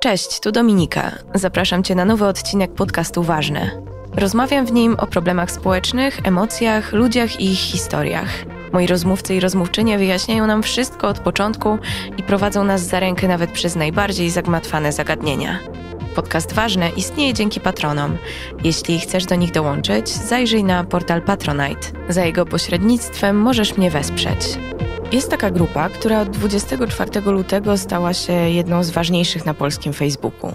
Cześć, tu Dominika. Zapraszam Cię na nowy odcinek podcastu Ważne. Rozmawiam w nim o problemach społecznych, emocjach, ludziach i ich historiach. Moi rozmówcy i rozmówczynie wyjaśniają nam wszystko od początku i prowadzą nas za rękę nawet przez najbardziej zagmatwane zagadnienia podcast ważne, istnieje dzięki patronom. Jeśli chcesz do nich dołączyć, zajrzyj na portal Patronite. Za jego pośrednictwem możesz mnie wesprzeć. Jest taka grupa, która od 24 lutego stała się jedną z ważniejszych na polskim Facebooku.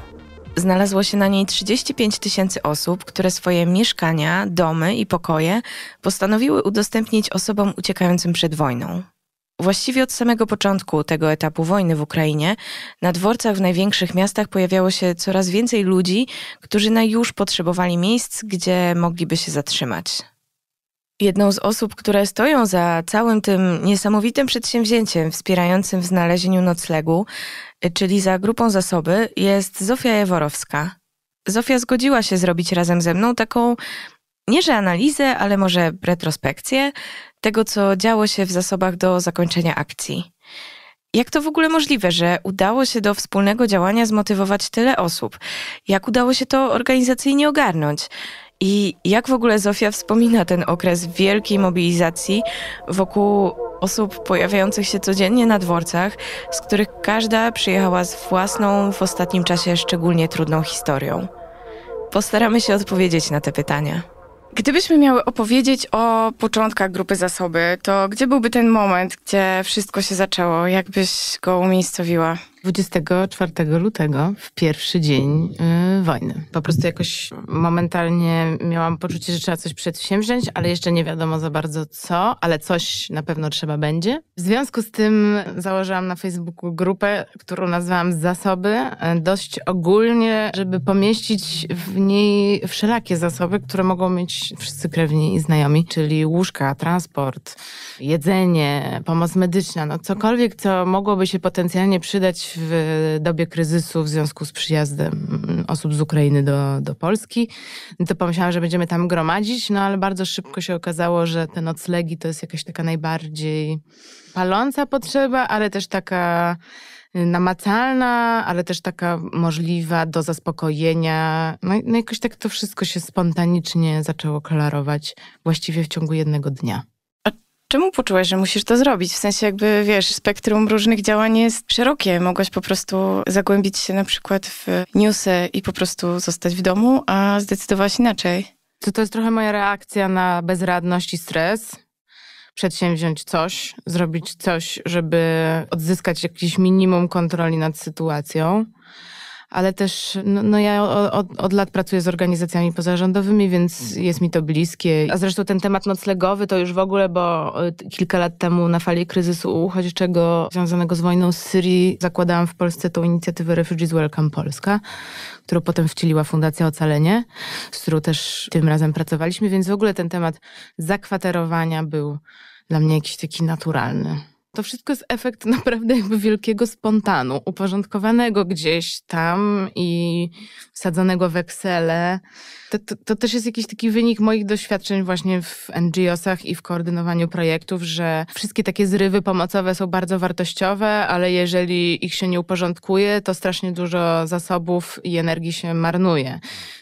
Znalazło się na niej 35 tysięcy osób, które swoje mieszkania, domy i pokoje postanowiły udostępnić osobom uciekającym przed wojną. Właściwie od samego początku tego etapu wojny w Ukrainie na dworcach w największych miastach pojawiało się coraz więcej ludzi, którzy na już potrzebowali miejsc, gdzie mogliby się zatrzymać. Jedną z osób, które stoją za całym tym niesamowitym przedsięwzięciem wspierającym w znalezieniu noclegu, czyli za grupą zasoby, jest Zofia Jaworowska. Zofia zgodziła się zrobić razem ze mną taką nie że analizę, ale może retrospekcję tego, co działo się w zasobach do zakończenia akcji. Jak to w ogóle możliwe, że udało się do wspólnego działania zmotywować tyle osób? Jak udało się to organizacyjnie ogarnąć? I jak w ogóle Zofia wspomina ten okres wielkiej mobilizacji wokół osób pojawiających się codziennie na dworcach, z których każda przyjechała z własną, w ostatnim czasie szczególnie trudną historią? Postaramy się odpowiedzieć na te pytania. Gdybyśmy miały opowiedzieć o początkach grupy zasoby, to gdzie byłby ten moment, gdzie wszystko się zaczęło? Jakbyś go umiejscowiła? 24 lutego, w pierwszy dzień y, wojny. Po prostu jakoś momentalnie miałam poczucie, że trzeba coś przedsięwziąć, ale jeszcze nie wiadomo za bardzo co, ale coś na pewno trzeba będzie. W związku z tym założyłam na Facebooku grupę, którą nazwałam Zasoby, dość ogólnie, żeby pomieścić w niej wszelakie zasoby, które mogą mieć wszyscy krewni i znajomi, czyli łóżka, transport, jedzenie, pomoc medyczna, no cokolwiek, co mogłoby się potencjalnie przydać w dobie kryzysu w związku z przyjazdem osób z Ukrainy do, do Polski. No to pomyślałam, że będziemy tam gromadzić, no ale bardzo szybko się okazało, że te noclegi to jest jakaś taka najbardziej paląca potrzeba, ale też taka y, namacalna, ale też taka możliwa do zaspokojenia. No, no jakoś tak to wszystko się spontanicznie zaczęło kolorować właściwie w ciągu jednego dnia czemu poczułaś, że musisz to zrobić? W sensie jakby, wiesz, spektrum różnych działań jest szerokie. Mogłaś po prostu zagłębić się na przykład w newsy i po prostu zostać w domu, a zdecydowałaś inaczej. To, to jest trochę moja reakcja na bezradność i stres. Przedsięwziąć coś, zrobić coś, żeby odzyskać jakiś minimum kontroli nad sytuacją ale też no, no ja od, od, lat pracuję z organizacjami pozarządowymi, więc jest mi to bliskie. A zresztą ten temat noclegowy to już w ogóle, bo y, kilka lat temu na fali kryzysu uchodźczego związanego z wojną z Syrii zakładałam w Polsce tą inicjatywę Refugees Welcome Polska, którą potem wcieliła Fundacja Ocalenie, z którą też tym razem pracowaliśmy, więc w ogóle ten temat zakwaterowania był dla mnie jakiś taki naturalny. To wszystko jest efekt naprawdę jakby wielkiego spontanu, uporządkowanego gdzieś tam i wsadzonego w Excele to, to, to, też jest jakiś taki wynik moich doświadczeń właśnie w NGO-sach i w koordynowaniu projektów, że wszystkie takie zrywy pomocowe są bardzo wartościowe, ale jeżeli ich się nie uporządkuje, to strasznie dużo zasobów i energii się marnuje.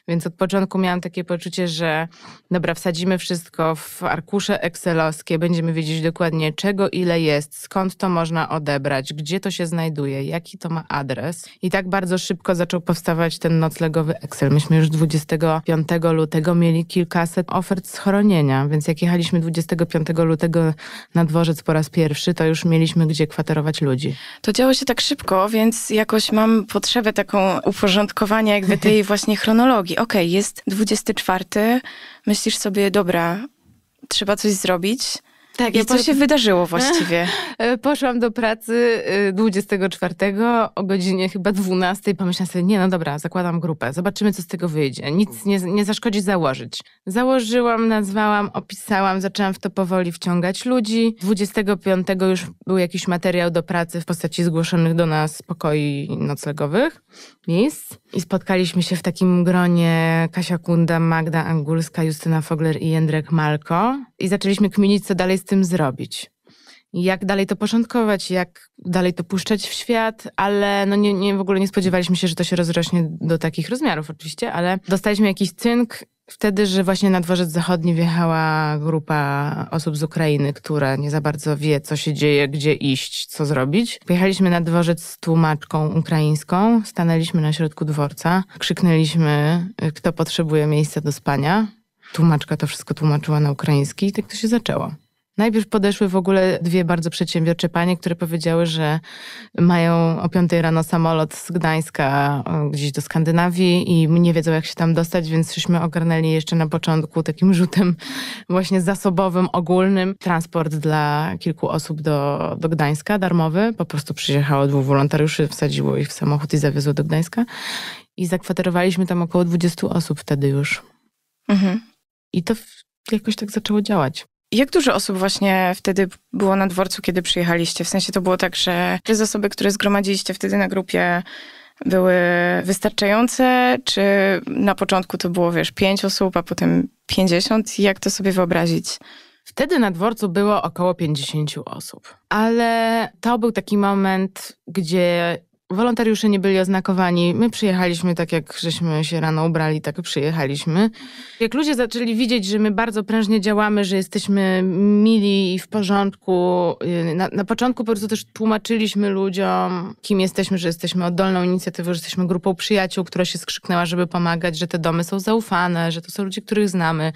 Więc od początku miałam takie poczucie, że dobra, wsadzimy wszystko w arkusze excelowskie, będziemy wiedzieć dokładnie czego, ile jest, skąd to można odebrać, gdzie to się znajduje, jaki to ma adres. I tak bardzo szybko zaczął powstawać ten noclegowy Excel. Myśmy już 25 25 lutego mieli kilkaset ofert schronienia, więc jak jechaliśmy 25 lutego na dworzec po raz pierwszy, to już mieliśmy gdzie kwaterować ludzi. To działo się tak szybko, więc jakoś mam potrzebę taką uporządkowania jakby tej właśnie chronologii. Okej, okay, jest 24, myślisz sobie, dobra, trzeba coś zrobić tak, I ja się wydarzyło właściwie. E, poszłam do pracy 24 y, o godzinie chyba 12. Pomyślałam sobie, nie no dobra, zakładam grupę, zobaczymy co z tego wyjdzie. Nic nie, nie zaszkodzi założyć. Założyłam, nazwałam, opisałam, zaczęłam w to powoli wciągać ludzi. 25 już był jakiś materiał do pracy w postaci zgłoszonych do nas pokoi noclegowych, miejsc. I spotkaliśmy się w takim gronie Kasia Kunda, Magda Angulska, Justyna Fogler i Jędrek Malko. I zaczęliśmy kminić, co dalej z tym zrobić. Jak dalej to porządkować, jak dalej to puszczać w świat, ale no nie, nie, w ogóle nie spodziewaliśmy się, że to się rozrośnie do takich rozmiarów oczywiście, ale dostaliśmy jakiś cynk wtedy, że właśnie na dworzec zachodni wjechała grupa osób z Ukrainy, która nie za bardzo wie, co się dzieje, gdzie iść, co zrobić. Wjechaliśmy na dworzec z tłumaczką ukraińską, stanęliśmy na środku dworca, krzyknęliśmy, kto potrzebuje miejsca do spania. Tłumaczka to wszystko tłumaczyła na ukraiński i tak to się zaczęło. Najpierw podeszły w ogóle dwie bardzo przedsiębiorcze panie, które powiedziały, że mają o 5 rano samolot z Gdańska e, gdzieś do Skandynawii i nie wiedzą, jak się tam dostać, więc żeśmy ogarnęli jeszcze na początku takim rzutem właśnie zasobowym, ogólnym transport dla kilku osób do, do Gdańska, darmowy. Po prostu przyjechało dwóch wolontariuszy, wsadziło ich w samochód i zawiozło do Gdańska. I zakwaterowaliśmy tam około 20 osób wtedy już. Mhm. I to jakoś tak zaczęło działać. Jak dużo osób właśnie wtedy było na dworcu, kiedy przyjechaliście? W sensie to było tak, że te osoby, które zgromadziliście wtedy na grupie, były wystarczające? Czy na początku to było, wiesz, pięć osób, a potem pięćdziesiąt? Jak to sobie wyobrazić? Wtedy na dworcu było około 50 osób, ale to był taki moment, gdzie Wolontariusze nie byli oznakowani. My przyjechaliśmy tak, jak żeśmy się rano ubrali, tak przyjechaliśmy. Jak ludzie zaczęli widzieć, że my bardzo prężnie działamy, że jesteśmy mili i w porządku, y, na, na początku po prostu też tłumaczyliśmy ludziom, kim jesteśmy, że jesteśmy oddolną inicjatywą, że jesteśmy grupą przyjaciół, która się skrzyknęła, żeby pomagać, że te domy są zaufane, że to są ludzie, których znamy,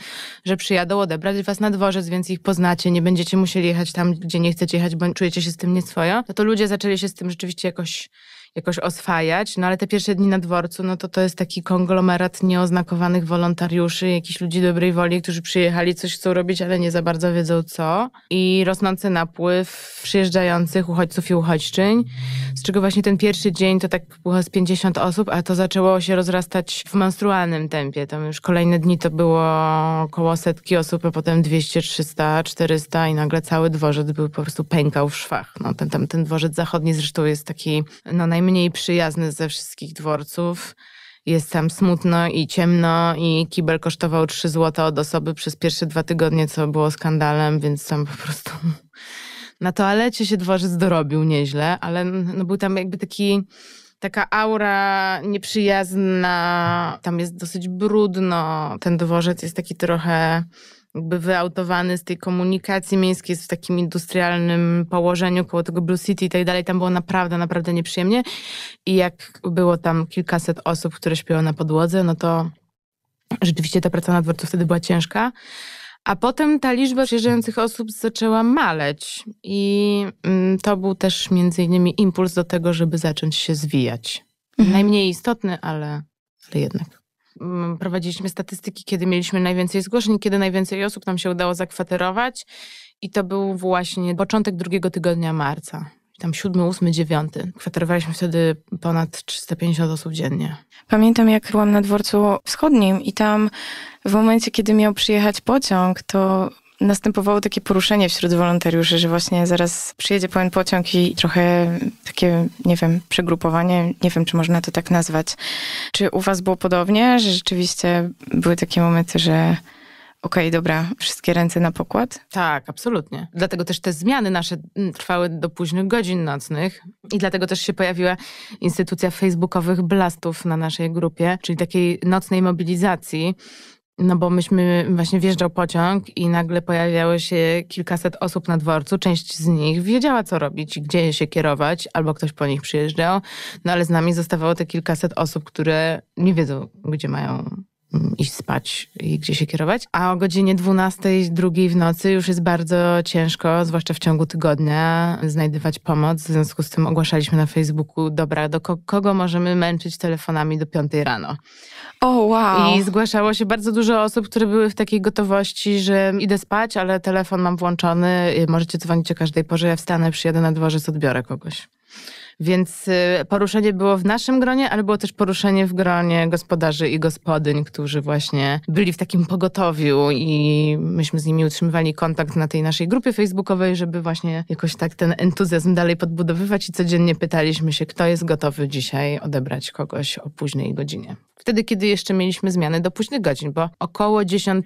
że przyjadą odebrać was na dworzec, więc ich poznacie, nie będziecie musieli jechać tam, gdzie nie chcecie jechać, bo czujecie się z tym nieswojo. No to ludzie zaczęli się z tym rzeczywiście jakoś jakoś oswajać, no ale te pierwsze dni na dworcu, no to to jest taki konglomerat nieoznakowanych wolontariuszy, jakichś ludzi dobrej woli, którzy przyjechali, coś chcą robić, ale nie za bardzo wiedzą co. I rosnący napływ przyjeżdżających uchodźców i uchodźczyń, z czego właśnie ten pierwszy dzień to tak było z 50 osób, a to zaczęło się rozrastać w monstrualnym tempie. Tam już kolejne dni to było około setki osób, a potem 200, 300, 400 i nagle cały dworzec był po prostu pękał w szwach. No, ten, tam, ten dworzec zachodni zresztą jest taki no, najmniejszy najmniej przyjazny ze wszystkich dworców. Jest tam smutno i ciemno i kibel kosztował 3 zł od osoby przez pierwsze dwa tygodnie, co było skandalem, więc tam po prostu na toalecie się dworzec dorobił nieźle, ale no był tam jakby taki taka aura nieprzyjazna, tam jest dosyć brudno, ten dworzec jest taki trochę jakby wyautowany z tej komunikacji miejskiej, jest w takim industrialnym położeniu koło tego Blue City i tak dalej. Tam było naprawdę, naprawdę nieprzyjemnie. I jak było tam kilkaset osób, które śpiewały na podłodze, no to rzeczywiście ta praca na dworcu wtedy była ciężka. A potem ta liczba przyjeżdżających osób zaczęła maleć i mm, to był też między innymi impuls do tego, żeby zacząć się zwijać. Mhm. Najmniej istotny, ale, ale jednak. Mm, prowadziliśmy statystyki, kiedy mieliśmy najwięcej zgłoszeń, kiedy najwięcej osób nam się udało zakwaterować. I to był właśnie początek drugiego tygodnia marca tam siódmy, ósmy, dziewiąty. Kwaterowaliśmy wtedy ponad 350 osób dziennie. Pamiętam, jak byłam na dworcu wschodnim i tam w momencie, kiedy miał przyjechać pociąg, to następowało takie poruszenie wśród wolontariuszy, że właśnie zaraz przyjedzie pełen pociąg i trochę takie, nie wiem, przegrupowanie, nie wiem, czy można to tak nazwać. Czy u was było podobnie, że rzeczywiście były takie momenty, że okej, okay, dobra, wszystkie ręce na pokład? Tak, absolutnie. Dlatego też te zmiany nasze mm, trwały do późnych godzin nocnych i dlatego też się pojawiła instytucja facebookowych blastów na naszej grupie, czyli takiej nocnej mobilizacji, no bo myśmy, właśnie wjeżdżał pociąg i nagle pojawiało się kilkaset osób na dworcu. Część z nich wiedziała, co robić, gdzie się kierować, albo ktoś po nich przyjeżdżał. No ale z nami zostawało te kilkaset osób, które nie wiedzą, gdzie mają Mm, iść spać i gdzie się kierować. A o godzinie 12, drugiej w nocy już jest bardzo ciężko, zwłaszcza w ciągu tygodnia, znajdywać pomoc. W związku z tym ogłaszaliśmy na Facebooku, dobra, do kogo możemy męczyć telefonami do 5 rano. O, oh, wow! I zgłaszało się bardzo dużo osób, które były w takiej gotowości, że idę spać, ale telefon mam włączony, y, możecie dzwonić o każdej porze, ja wstanę, przyjadę na dworzec, odbiorę kogoś. Więc y, poruszenie było w naszym gronie, ale było też poruszenie w gronie gospodarzy i gospodyń, którzy właśnie byli w takim pogotowiu i myśmy z nimi utrzymywali kontakt na tej naszej grupie facebookowej, żeby właśnie jakoś tak ten entuzjazm dalej podbudowywać i codziennie pytaliśmy się, kto jest gotowy dzisiaj odebrać kogoś o późnej godzinie. Wtedy, kiedy jeszcze mieliśmy zmiany do późnych godzin, bo około 10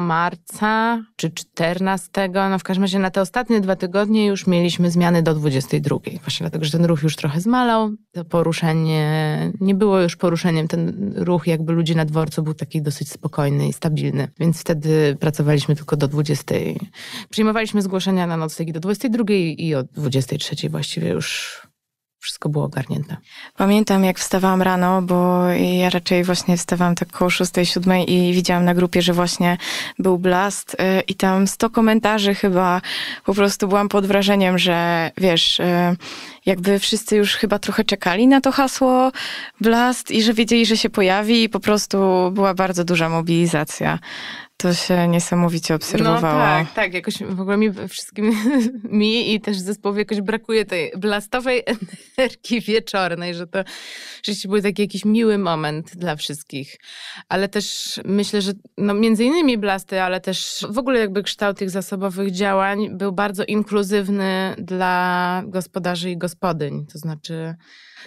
marca czy 14, no w każdym razie na te ostatnie dwa tygodnie już mieliśmy zmiany do 22. Właśnie dlatego, że ten ruch już trochę zmalał, to poruszenie, nie było już poruszeniem, ten ruch jakby ludzi na dworcu był taki dosyć spokojny i stabilny, więc wtedy pracowaliśmy tylko do 20. Przyjmowaliśmy zgłoszenia na noclegi do 22 i o 23 właściwie już wszystko było ogarnięte. Pamiętam, jak wstawałam rano, bo ja raczej właśnie wstawałam tak koło 6, 7 i widziałam na grupie, że właśnie był blast y, i tam 100 komentarzy chyba. Po prostu byłam pod wrażeniem, że wiesz, y, jakby wszyscy już chyba trochę czekali na to hasło blast i że wiedzieli, że się pojawi i po prostu była bardzo duża mobilizacja. To się niesamowicie obserwowało. No tak, tak. Jakoś w ogóle mi wszystkim, mi i też zespołowi jakoś brakuje tej blastowej energii wieczornej, że to rzeczywiście był taki jakiś miły moment dla wszystkich. Ale też myślę, że no między innymi blasty, ale też w ogóle jakby kształt tych zasobowych działań był bardzo inkluzywny dla gospodarzy i gospodyń. To znaczy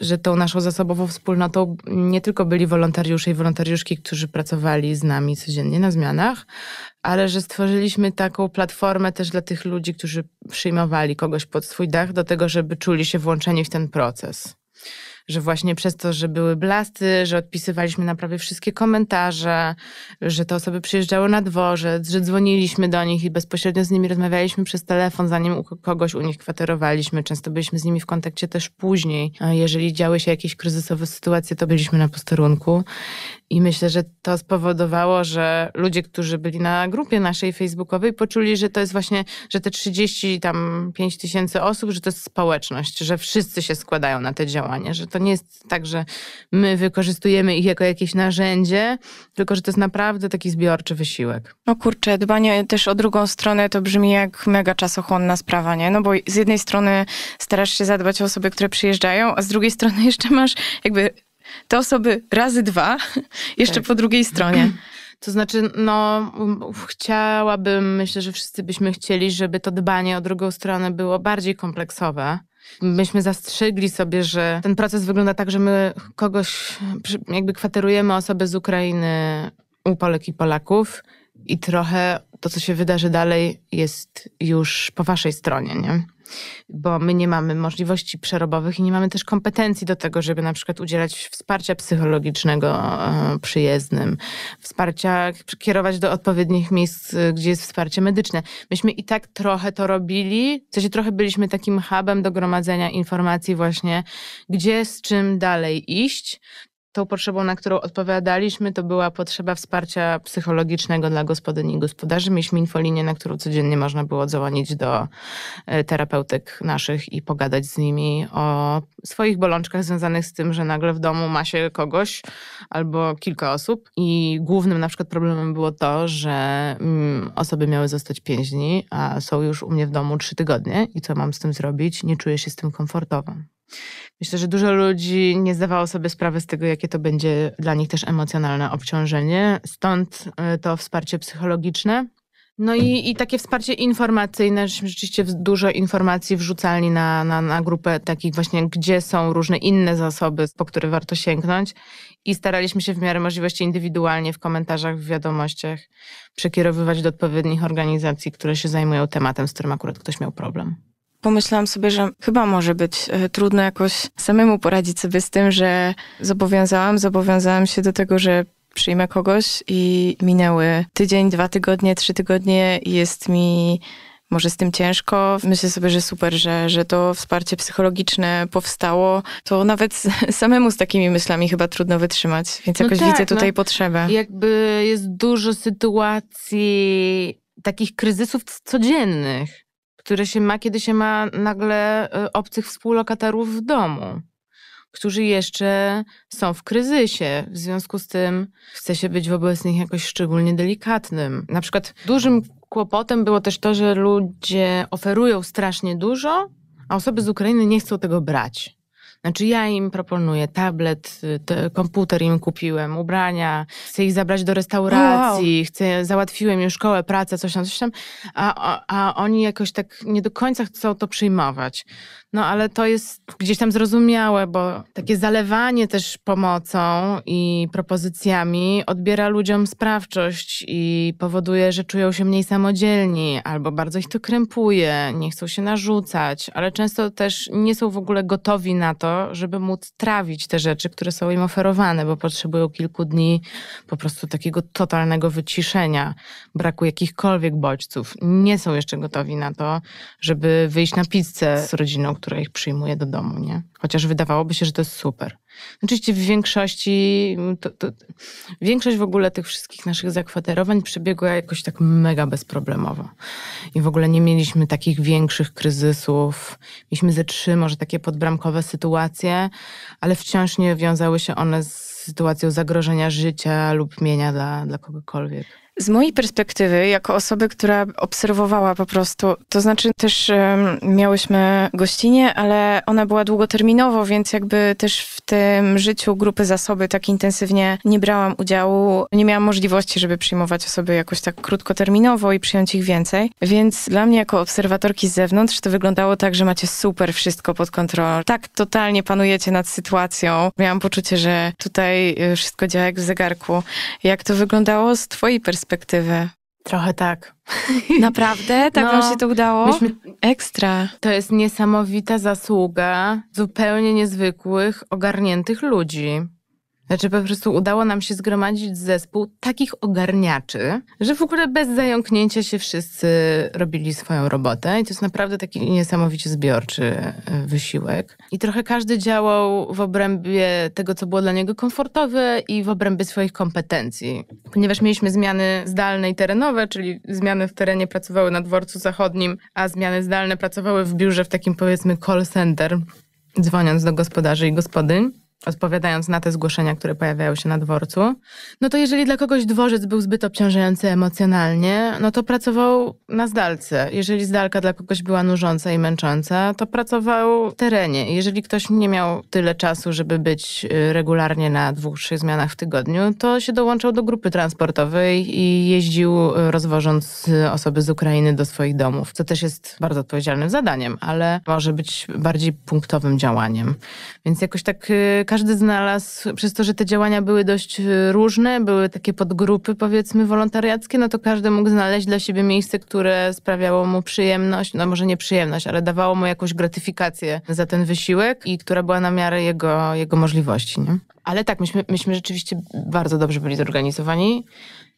że tą naszą zasobową wspólnotą nie tylko byli wolontariusze i wolontariuszki, którzy pracowali z nami codziennie na zmianach, ale że stworzyliśmy taką platformę też dla tych ludzi, którzy przyjmowali kogoś pod swój dach, do tego, żeby czuli się włączeni w ten proces że właśnie przez to, że były blasty, że odpisywaliśmy na prawie wszystkie komentarze, że te osoby przyjeżdżały na dworzec, że dzwoniliśmy do nich i bezpośrednio z nimi rozmawialiśmy przez telefon, zanim u kogoś u nich kwaterowaliśmy. Często byliśmy z nimi w kontakcie też później. Jeżeli działy się jakieś kryzysowe sytuacje, to byliśmy na posterunku. I myślę, że to spowodowało, że ludzie, którzy byli na grupie naszej facebookowej, poczuli, że to jest właśnie, że te 30 tam 5 tysięcy osób, że to jest społeczność, że wszyscy się składają na te działania, że to nie jest tak, że my wykorzystujemy ich jako jakieś narzędzie, tylko że to jest naprawdę taki zbiorczy wysiłek. No kurczę, dbanie też o drugą stronę to brzmi jak mega czasochłonna sprawa, nie? No bo z jednej strony starasz się zadbać o osoby, które przyjeżdżają, a z drugiej strony jeszcze masz jakby te osoby razy dwa, jeszcze tak. po drugiej stronie. To znaczy, no, chciałabym, myślę, że wszyscy byśmy chcieli, żeby to dbanie o drugą stronę było bardziej kompleksowe. Myśmy zastrzygli sobie, że ten proces wygląda tak, że my kogoś, jakby kwaterujemy osoby z Ukrainy u Polek i Polaków i trochę to, co się wydarzy dalej, jest już po waszej stronie, nie? Bo my nie mamy możliwości przerobowych i nie mamy też kompetencji do tego, żeby na przykład udzielać wsparcia psychologicznego e, przyjezdnym, wsparcia, kierować do odpowiednich miejsc, e, gdzie jest wsparcie medyczne. Myśmy i tak trochę to robili, w sensie trochę byliśmy takim hubem do gromadzenia informacji właśnie, gdzie z czym dalej iść, tą potrzebą, na którą odpowiadaliśmy, to była potrzeba wsparcia psychologicznego dla gospodyni i gospodarzy. Mieliśmy infolinię, na którą codziennie można było dzwonić do e, terapeutek naszych i pogadać z nimi o swoich bolączkach związanych z tym, że nagle w domu ma się kogoś albo kilka osób. I głównym na przykład problemem było to, że mm, osoby miały zostać pięć dni, a są już u mnie w domu trzy tygodnie. I co mam z tym zrobić? Nie czuję się z tym komfortowo. Myślę, że dużo ludzi nie zdawało sobie sprawy z tego, jakie to będzie dla nich też emocjonalne obciążenie, stąd e, to wsparcie psychologiczne. No i, i takie wsparcie informacyjne, żeśmy rzeczywiście dużo informacji wrzucali na, na, na grupę takich właśnie, gdzie są różne inne zasoby, po które warto sięgnąć i staraliśmy się w miarę możliwości indywidualnie w komentarzach, w wiadomościach przekierowywać do odpowiednich organizacji, które się zajmują tematem, z którym akurat ktoś miał problem pomyślałam sobie, że chyba może być e, trudno jakoś samemu poradzić sobie z tym, że zobowiązałam, zobowiązałam się do tego, że przyjmę kogoś i minęły tydzień, dwa tygodnie, trzy tygodnie i jest mi może z tym ciężko. Myślę sobie, że super, że, że to wsparcie psychologiczne powstało. To nawet samemu z takimi myślami chyba trudno wytrzymać, więc no jakoś tak, widzę tutaj no, potrzebę. Jakby jest dużo sytuacji takich kryzysów codziennych które się ma, kiedy się ma nagle e, obcych współlokatorów w domu, którzy jeszcze są w kryzysie. W związku z tym chce się być wobec nich jakoś szczególnie delikatnym. Na przykład dużym kłopotem było też to, że ludzie oferują strasznie dużo, a osoby z Ukrainy nie chcą tego brać. Znaczy ja im proponuję tablet, komputer im kupiłem, ubrania, chcę ich zabrać do restauracji, wow. chcę, załatwiłem im szkołę, pracę, coś tam, coś tam, a, a, a oni jakoś tak nie do końca chcą to przyjmować. No ale to jest gdzieś tam zrozumiałe, bo takie zalewanie też pomocą i propozycjami odbiera ludziom sprawczość i powoduje, że czują się mniej samodzielni albo bardzo ich to krępuje, nie chcą się narzucać, ale często też nie są w ogóle gotowi na to, żeby móc trawić te rzeczy, które są im oferowane, bo potrzebują kilku dni po prostu takiego totalnego wyciszenia, braku jakichkolwiek bodźców. Nie są jeszcze gotowi na to, żeby wyjść na pizzę z rodziną, która ich przyjmuje do domu, nie? Chociaż wydawałoby się, że to jest super. Oczywiście w większości, to, to, większość w ogóle tych wszystkich naszych zakwaterowań przebiegła jakoś tak mega bezproblemowo. I w ogóle nie mieliśmy takich większych kryzysów. Mieliśmy ze trzy może takie podbramkowe sytuacje, ale wciąż nie wiązały się one z sytuacją zagrożenia życia lub mienia dla, dla kogokolwiek. Z mojej perspektywy, jako osoby, która obserwowała po prostu, to znaczy też um, miałyśmy gościnie, ale ona była długoterminowo, więc jakby też w tym życiu grupy zasoby tak intensywnie nie brałam udziału. Nie miałam możliwości, żeby przyjmować osoby jakoś tak krótkoterminowo i przyjąć ich więcej. Więc dla mnie, jako obserwatorki z zewnątrz, to wyglądało tak, że macie super wszystko pod kontrolą. Tak totalnie panujecie nad sytuacją. Miałam poczucie, że tutaj e, wszystko działa jak w zegarku. Jak to wyglądało z Twojej perspektywy? perspektywy. Trochę tak. Naprawdę? Tak no, wam się to udało? Myśmy, Ekstra. To jest niesamowita zasługa zupełnie niezwykłych, ogarniętych ludzi. Znaczy po prostu udało nam się zgromadzić zespół takich ogarniaczy, że w ogóle bez zająknięcia się wszyscy robili swoją robotę i to jest naprawdę taki niesamowicie zbiorczy y, wysiłek. I trochę każdy działał w obrębie tego, co było dla niego komfortowe i w obrębie swoich kompetencji. Ponieważ mieliśmy zmiany zdalne i terenowe, czyli zmiany w terenie pracowały na dworcu zachodnim, a zmiany zdalne pracowały w biurze w takim powiedzmy call center, dzwoniąc do gospodarzy i gospodyń odpowiadając na te zgłoszenia, które pojawiają się na dworcu, no to jeżeli dla kogoś dworzec był zbyt obciążający emocjonalnie, no to pracował na zdalce. Jeżeli zdalka dla kogoś była nużąca i męcząca, to pracował w terenie. Jeżeli ktoś nie miał tyle czasu, żeby być y, regularnie na dwóch, trzech zmianach w tygodniu, to się dołączał do grupy transportowej i jeździł y, rozwożąc y, osoby z Ukrainy do swoich domów, co też jest bardzo odpowiedzialnym zadaniem, ale może być bardziej punktowym działaniem. Więc jakoś tak każdy znalazł, przez to, że te działania były dość e, różne, były takie podgrupy powiedzmy wolontariackie, no to każdy mógł znaleźć dla siebie miejsce, które sprawiało mu przyjemność, no może nie przyjemność, ale dawało mu jakąś gratyfikację za ten wysiłek i która była na miarę jego, jego możliwości. Nie? Ale tak, myśmy, myśmy rzeczywiście bardzo dobrze byli zorganizowani.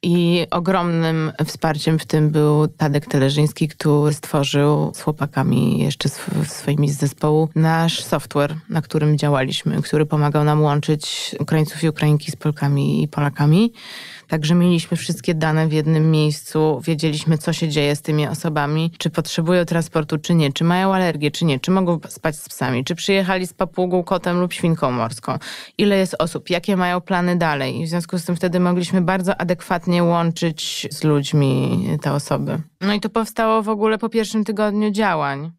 I ogromnym wsparciem w tym był Tadek Teleżyński, który stworzył z chłopakami jeszcze swoimi z zespołu nasz software, na którym działaliśmy, który pomagał nam łączyć Ukraińców i Ukrainki z Polkami i Polakami. Także mieliśmy wszystkie dane w jednym miejscu, wiedzieliśmy, co się dzieje z tymi osobami, czy potrzebują transportu, czy nie, czy mają alergię, czy nie, czy mogą spać z psami, czy przyjechali z papugą, kotem lub świnką morską, ile jest osób, jakie mają plany dalej. I w związku z tym wtedy mogliśmy bardzo adekwatnie łączyć z ludźmi te osoby. No i to powstało w ogóle po pierwszym tygodniu działań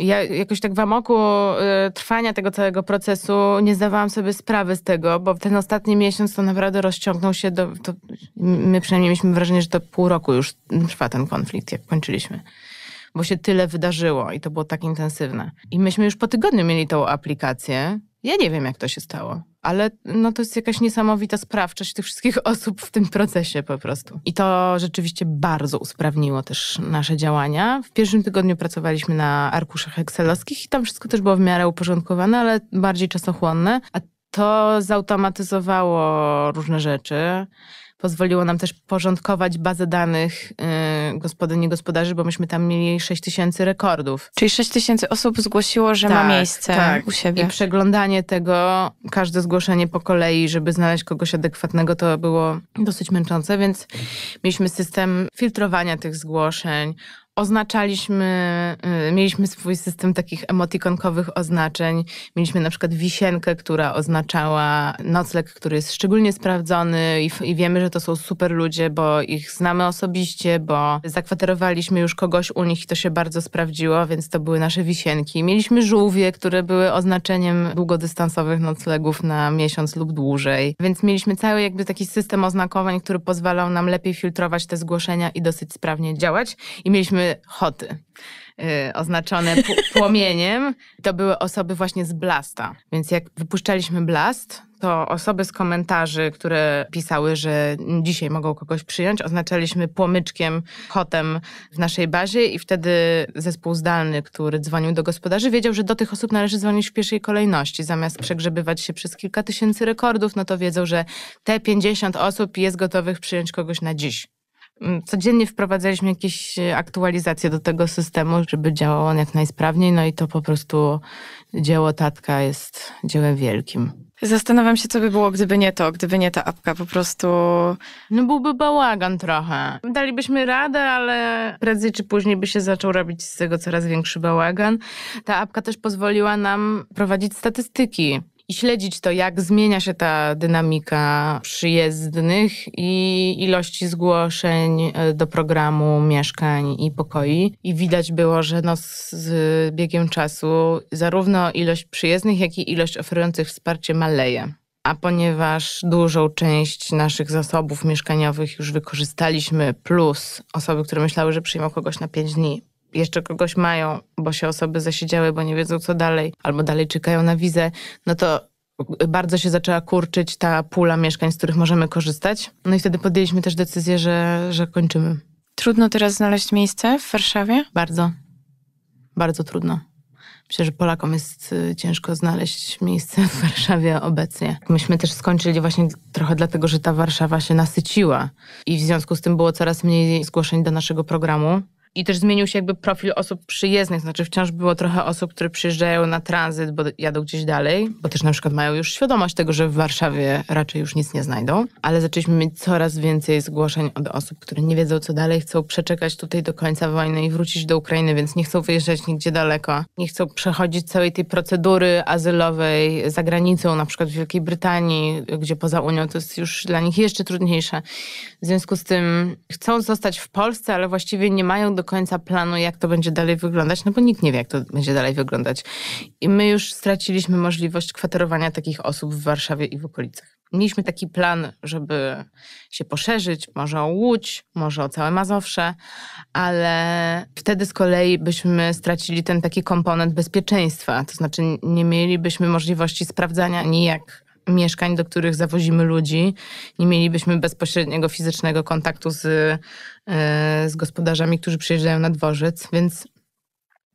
ja jakoś tak w amoku y, trwania tego całego procesu nie zdawałam sobie sprawy z tego, bo ten ostatni miesiąc to naprawdę rozciągnął się do... To, my przynajmniej mieliśmy wrażenie, że to pół roku już trwa ten konflikt, jak kończyliśmy. Bo się tyle wydarzyło i to było tak intensywne. I myśmy już po tygodniu mieli tą aplikację. Ja nie wiem, jak to się stało ale no to jest jakaś niesamowita sprawczość tych wszystkich osób w tym procesie po prostu. I to rzeczywiście bardzo usprawniło też nasze działania. W pierwszym tygodniu pracowaliśmy na arkuszach excelowskich i tam wszystko też było w miarę uporządkowane, ale bardziej czasochłonne, a to zautomatyzowało różne rzeczy. Pozwoliło nam też porządkować bazę danych y, gospodyni gospodarzy, bo myśmy tam mieli 6 tysięcy rekordów. Czyli 6 tysięcy osób zgłosiło, że tak, ma miejsce tak. u siebie. I przeglądanie tego, każde zgłoszenie po kolei, żeby znaleźć kogoś adekwatnego, to było dosyć męczące, więc mieliśmy system filtrowania tych zgłoszeń, oznaczaliśmy, y, mieliśmy swój system takich emotikonkowych oznaczeń. Mieliśmy na przykład wisienkę, która oznaczała nocleg, który jest szczególnie sprawdzony i, i, wiemy, że to są super ludzie, bo ich znamy osobiście, bo zakwaterowaliśmy już kogoś u nich i to się bardzo sprawdziło, więc to były nasze wisienki. Mieliśmy żółwie, które były oznaczeniem długodystansowych noclegów na miesiąc lub dłużej, więc mieliśmy cały jakby taki system oznakowań, który pozwalał nam lepiej filtrować te zgłoszenia i dosyć sprawnie działać. I mieliśmy hoty y, oznaczone płomieniem. To były osoby właśnie z Blasta. Więc jak wypuszczaliśmy Blast, to osoby z komentarzy, które pisały, że dzisiaj mogą kogoś przyjąć, oznaczaliśmy płomyczkiem, hotem w naszej bazie i wtedy zespół zdalny, który dzwonił do gospodarzy, wiedział, że do tych osób należy dzwonić w pierwszej kolejności. Zamiast przegrzebywać się przez kilka tysięcy rekordów, no to wiedzą, że te 50 osób jest gotowych przyjąć kogoś na dziś. Mm, codziennie wprowadzaliśmy jakieś e, aktualizacje do tego systemu, żeby działał on jak najsprawniej, no i to po prostu dzieło tatka jest dziełem wielkim. Zastanawiam się, co by było, gdyby nie to, gdyby nie ta apka, po prostu... No byłby bałagan trochę. Dalibyśmy radę, ale prędzej czy później by się zaczął robić z tego coraz większy bałagan. Ta apka też pozwoliła nam prowadzić statystyki i śledzić to, jak zmienia się ta dynamika przyjezdnych i ilości zgłoszeń e, do programu mieszkań i pokoi. I widać było, że no z biegiem czasu zarówno ilość przyjezdnych, jak i ilość oferujących wsparcie maleje. A ponieważ dużą część naszych zasobów mieszkaniowych już wykorzystaliśmy, plus osoby, które myślały, że przyjmą kogoś na 5 dni, jeszcze kogoś mają, bo się osoby zasiedziały, bo nie wiedzą co dalej, albo dalej czekają na wizę, no to bardzo się zaczęła kurczyć ta pula mieszkań, z których możemy korzystać. No i wtedy podjęliśmy też decyzję, że, że kończymy. Trudno teraz znaleźć miejsce w Warszawie? Bardzo. Bardzo trudno. Myślę, że Polakom jest y, ciężko znaleźć miejsce w Warszawie obecnie. Myśmy też skończyli właśnie trochę dlatego, że ta Warszawa się nasyciła i w związku z tym było coraz mniej zgłoszeń do naszego programu. I też zmienił się jakby profil osób przyjezdnych, znaczy wciąż było trochę osób, które przyjeżdżają na tranzyt, bo jadą gdzieś dalej, bo też na przykład mają już świadomość tego, że w Warszawie raczej już nic nie znajdą, ale zaczęliśmy mieć coraz więcej zgłoszeń od osób, które nie wiedzą co dalej, chcą przeczekać tutaj do końca wojny i wrócić do Ukrainy, więc nie chcą wyjeżdżać nigdzie daleko, nie chcą przechodzić całej tej procedury azylowej za granicą, na przykład w Wielkiej Brytanii, gdzie poza Unią to jest już dla nich jeszcze trudniejsze. W związku z tym chcą zostać w Polsce, ale właściwie nie mają do do końca planu, jak to będzie dalej wyglądać, no bo nikt nie wie, jak to będzie dalej wyglądać. I my już straciliśmy możliwość kwaterowania takich osób w Warszawie i w okolicach. Mieliśmy taki plan, żeby się poszerzyć, może o Łódź, może o całe Mazowsze, ale wtedy z kolei byśmy stracili ten taki komponent bezpieczeństwa, to znaczy nie mielibyśmy możliwości sprawdzania ani jak mieszkań, do których zawozimy ludzi. Nie mielibyśmy bezpośredniego fizycznego kontaktu z, e, z gospodarzami, którzy przyjeżdżają na dworzec, więc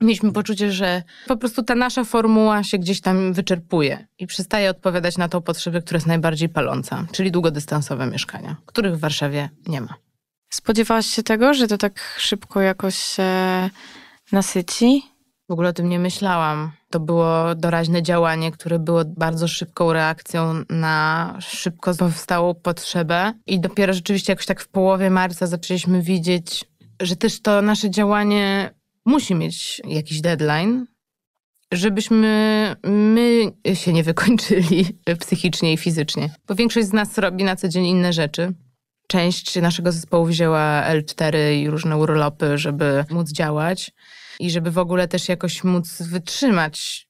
mieliśmy poczucie, że po prostu ta nasza formuła się gdzieś tam wyczerpuje i przestaje odpowiadać na tą potrzebę, która jest najbardziej paląca, czyli długodystansowe mieszkania, których w Warszawie nie ma. Spodziewałaś się tego, że to tak szybko jakoś się nasyci? W ogóle o tym nie myślałam to było doraźne działanie, które było bardzo szybką reakcją na szybko powstałą potrzebę. I dopiero rzeczywiście jakoś tak w połowie marca zaczęliśmy widzieć, że też to nasze działanie musi mieć jakiś deadline, żebyśmy my się nie wykończyli psychicznie i fizycznie. Bo większość z nas robi na co dzień inne rzeczy. Część naszego zespołu wzięła L4 i różne urlopy, żeby móc działać i żeby w ogóle też jakoś móc wytrzymać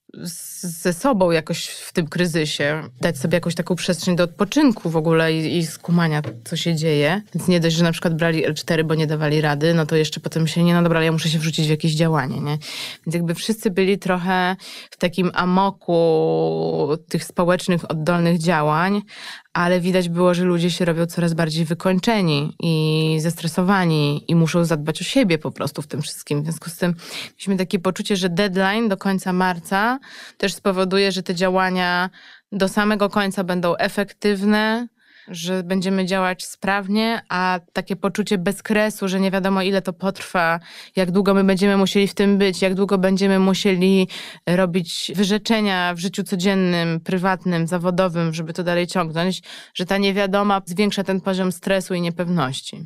ze sobą jakoś w tym kryzysie, dać sobie jakąś taką przestrzeń do odpoczynku w ogóle i, i, skumania, co się dzieje. Więc nie dość, że na przykład brali L4, bo nie dawali rady, no to jeszcze potem się nie, no dobra, ja muszę się wrzucić w jakieś działanie, nie? Więc jakby wszyscy byli trochę w takim amoku tych społecznych, oddolnych działań, ale widać było, że ludzie się robią coraz bardziej wykończeni i zestresowani i muszą zadbać o siebie po prostu w tym wszystkim. W związku z tym mieliśmy takie poczucie, że deadline do końca marca też spowoduje, że te działania do samego końca będą efektywne, że będziemy działać sprawnie, a takie poczucie bezkresu, że nie wiadomo ile to potrwa, jak długo my będziemy musieli w tym być, jak długo będziemy musieli robić wyrzeczenia w życiu codziennym, prywatnym, zawodowym, żeby to dalej ciągnąć, że ta niewiadoma zwiększa ten poziom stresu i niepewności.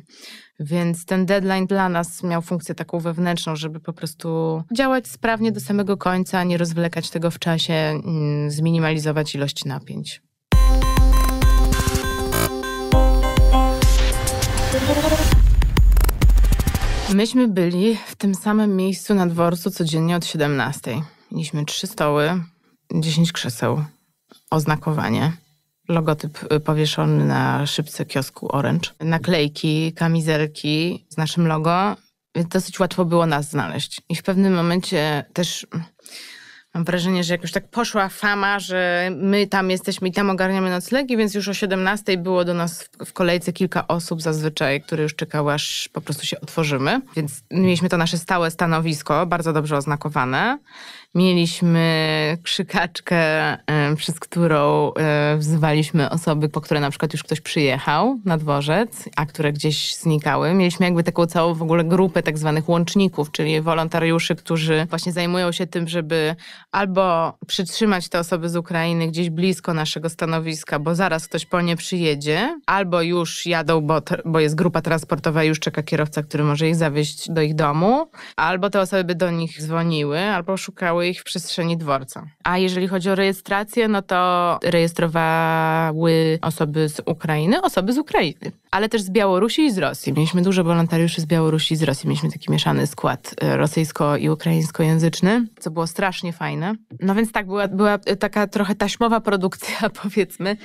Więc ten deadline dla nas miał funkcję taką wewnętrzną, żeby po prostu działać sprawnie do samego końca, nie rozwlekać tego w czasie, mm, zminimalizować ilość napięć. Myśmy byli w tym samym miejscu na dworcu codziennie od 17. Mieliśmy trzy stoły, 10 krzeseł, oznakowanie, logotyp y, powieszony na szybce kiosku Orange, naklejki, kamizelki z naszym logo, więc dosyć łatwo było nas znaleźć. I w pewnym momencie też Mam wrażenie, że jakoś tak poszła fama, że my tam jesteśmy i tam ogarniamy noclegi, więc już o 17 było do nas w kolejce kilka osób zazwyczaj, które już czekały, aż po prostu się otworzymy. Więc mieliśmy to nasze stałe stanowisko, bardzo dobrze oznakowane. Mieliśmy krzykaczkę, e, przez którą e, wzywaliśmy osoby, po które na przykład już ktoś przyjechał na dworzec, a które gdzieś znikały. Mieliśmy jakby taką całą w ogóle grupę tak zwanych łączników, czyli wolontariuszy, którzy właśnie zajmują się tym, żeby albo przytrzymać te osoby z Ukrainy gdzieś blisko naszego stanowiska, bo zaraz ktoś po nie przyjedzie, albo już jadą, bo, bo jest grupa transportowa, już czeka kierowca, który może ich zawieźć do ich domu, albo te osoby by do nich dzwoniły, albo szukały rejestrowały ich w przestrzeni dworca. A jeżeli chodzi o rejestrację, no to rejestrowały osoby z Ukrainy, osoby z Ukrainy, ale też z Białorusi i z Rosji. Mieliśmy dużo wolontariuszy z Białorusi i z Rosji. Mieliśmy taki mieszany skład e, rosyjsko- i ukraińskojęzyczny, co było strasznie fajne. No więc tak, była, była taka trochę taśmowa produkcja, powiedzmy,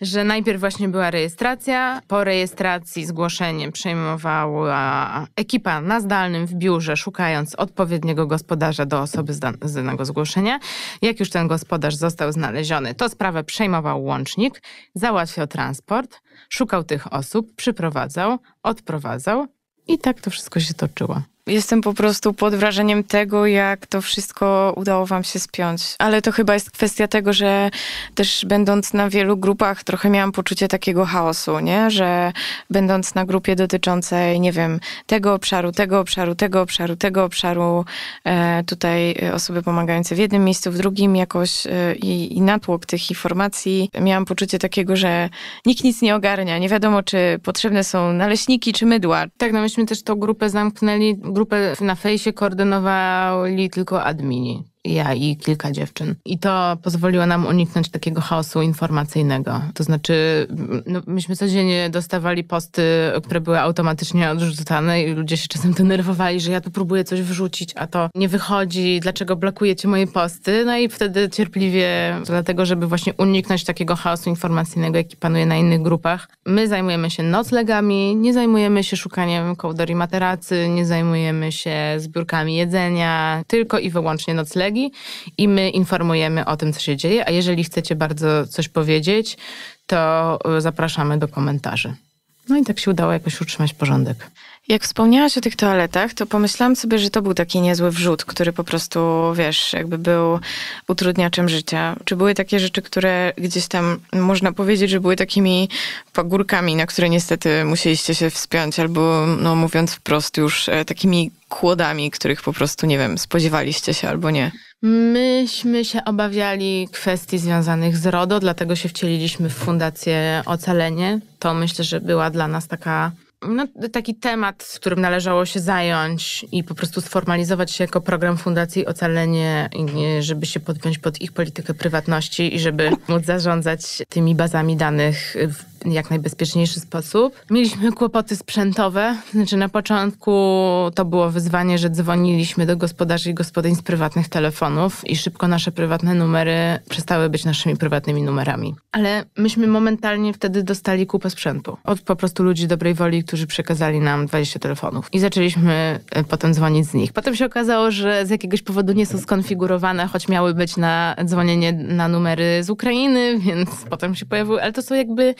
że najpierw właśnie była rejestracja, po rejestracji zgłoszenie przejmowała ekipa na zdalnym w biurze, szukając odpowiedniego gospodarza do osoby z, dan- z danego zgłoszenia. Jak już ten gospodarz został znaleziony, to sprawę przejmował łącznik, załatwiał transport, szukał tych osób, przyprowadzał, odprowadzał i tak to wszystko się toczyło. Jestem po prostu pod wrażeniem tego, jak to wszystko udało Wam się spiąć. Ale to chyba jest kwestia tego, że też będąc na wielu grupach, trochę miałam poczucie takiego chaosu, nie? Że będąc na grupie dotyczącej, nie wiem, tego obszaru, tego obszaru, tego obszaru, tego obszaru, e, tutaj e, osoby pomagające w jednym miejscu, w drugim jakoś e, i, i natłok tych informacji, miałam poczucie takiego, że nikt nic nie ogarnia. Nie wiadomo, czy potrzebne są naleśniki czy mydła. Tak, no myśmy też tą grupę zamknęli grupę na fejsie koordynowali tylko admini ja i kilka dziewczyn. I to pozwoliło nam uniknąć takiego chaosu informacyjnego. To znaczy, no, myśmy codziennie dostawali posty, które były automatycznie odrzucane i ludzie się czasem denerwowali, że ja tu próbuję coś wrzucić, a to nie wychodzi, dlaczego blokujecie moje posty? No i wtedy cierpliwie, dlatego żeby właśnie uniknąć takiego chaosu informacyjnego, jaki panuje na innych grupach, my zajmujemy się noclegami, nie zajmujemy się szukaniem kołdor i materacy, nie zajmujemy się zbiórkami jedzenia, tylko i wyłącznie noclegami uwagi i my informujemy o tym, co się dzieje, a jeżeli chcecie bardzo coś powiedzieć, to e, zapraszamy do komentarzy. No i tak się udało jakoś utrzymać porządek. Jak wspomniałaś o tych toaletach, to pomyślałam sobie, że to był taki niezły wrzut, który po prostu, wiesz, jakby był utrudniaczem życia. Czy były takie rzeczy, które gdzieś tam, można powiedzieć, że były takimi pagórkami, na które niestety musieliście się wspiąć, albo, no mówiąc wprost, już e, takimi kłodami, których po prostu, nie wiem, spodziewaliście się albo nie? Myśmy się obawiali kwestii związanych z RODO, dlatego się wcieliliśmy w Fundację Ocalenie. To myślę, że była dla nas taka no, taki temat, którym należało się zająć i po prostu sformalizować się jako program Fundacji Ocalenie, żeby się podpiąć pod ich politykę prywatności i żeby móc zarządzać tymi bazami danych w jak najbezpieczniejszy sposób. Mieliśmy kłopoty sprzętowe, znaczy na początku to było wyzwanie, że dzwoniliśmy do gospodarzy i gospodyń z prywatnych telefonów i szybko nasze prywatne numery przestały być naszymi prywatnymi numerami. Ale myśmy momentalnie wtedy dostali kupę sprzętu od po prostu ludzi dobrej woli, którzy przekazali nam 20 telefonów i zaczęliśmy e, potem dzwonić z nich. Potem się okazało, że z jakiegoś powodu nie są skonfigurowane, choć miały być na dzwonienie na numery z Ukrainy, więc potem się pojawiły, ale to są jakby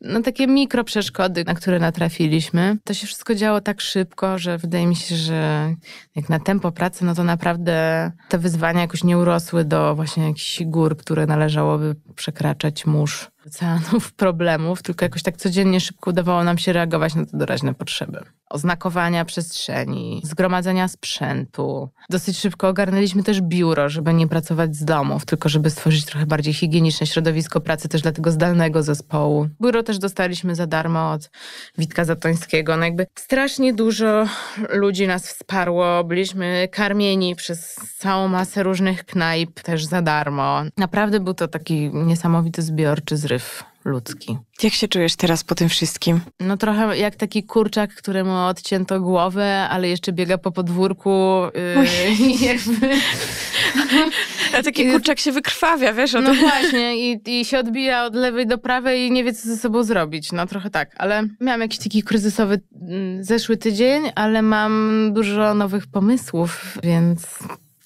no, takie mikro przeszkody, na które natrafiliśmy. To się wszystko działo tak szybko, że wydaje mi się, że jak na tempo pracy, no to naprawdę te wyzwania jakoś nie urosły do właśnie jakichś gór, które należałoby przekraczać mórz oceanów problemów, tylko jakoś tak codziennie szybko udawało nam się reagować na te doraźne potrzeby oznakowania przestrzeni, zgromadzenia sprzętu. Dosyć szybko ogarnęliśmy też biuro, żeby nie pracować z domów, tylko żeby stworzyć trochę bardziej higieniczne środowisko pracy też dla tego zdalnego zespołu. Biuro też dostaliśmy za darmo od Witka Zatońskiego. No jakby strasznie dużo ludzi nas wsparło. Byliśmy karmieni przez całą masę różnych knajp też za darmo. Naprawdę był to taki niesamowity zbiorczy zryw ludzki. Jak się czujesz teraz po tym wszystkim? No trochę jak taki kurczak, któremu odcięto głowę, ale jeszcze biega po podwórku. Yy, jakby... A taki kurczak się wykrwawia, wiesz? O no właśnie i, i się odbija od lewej do prawej i nie wie, co ze sobą zrobić. No trochę tak, ale miałam jakiś taki kryzysowy mm, zeszły tydzień, ale mam dużo nowych pomysłów, więc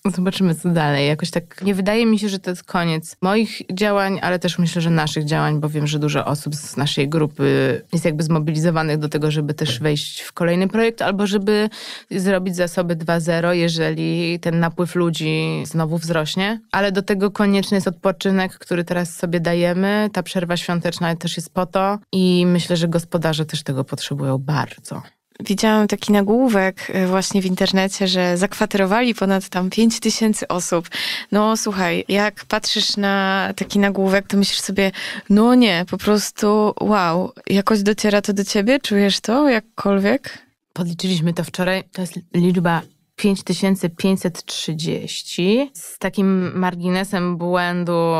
Zobaczymy, co dalej. Jakoś tak nie wydaje mi się, że to jest koniec moich działań, ale też myślę, że naszych działań, bo wiem, że dużo osób z naszej grupy jest jakby zmobilizowanych do tego, żeby też wejść w kolejny projekt albo żeby zrobić zasoby 2.0, jeżeli ten napływ ludzi znowu wzrośnie. Ale do tego konieczny jest odpoczynek, który teraz sobie dajemy. Ta przerwa świąteczna też jest po to i myślę, że gospodarze też tego potrzebują bardzo widziałam taki nagłówek e, właśnie w internecie, że zakwaterowali ponad tam 5 tysięcy osób. No słuchaj, jak patrzysz na taki nagłówek, to myślisz sobie, no nie, po prostu wow, jakoś dociera to do ciebie? Czujesz to jakkolwiek? Podliczyliśmy to wczoraj, to jest liczba 5530 z takim marginesem błędu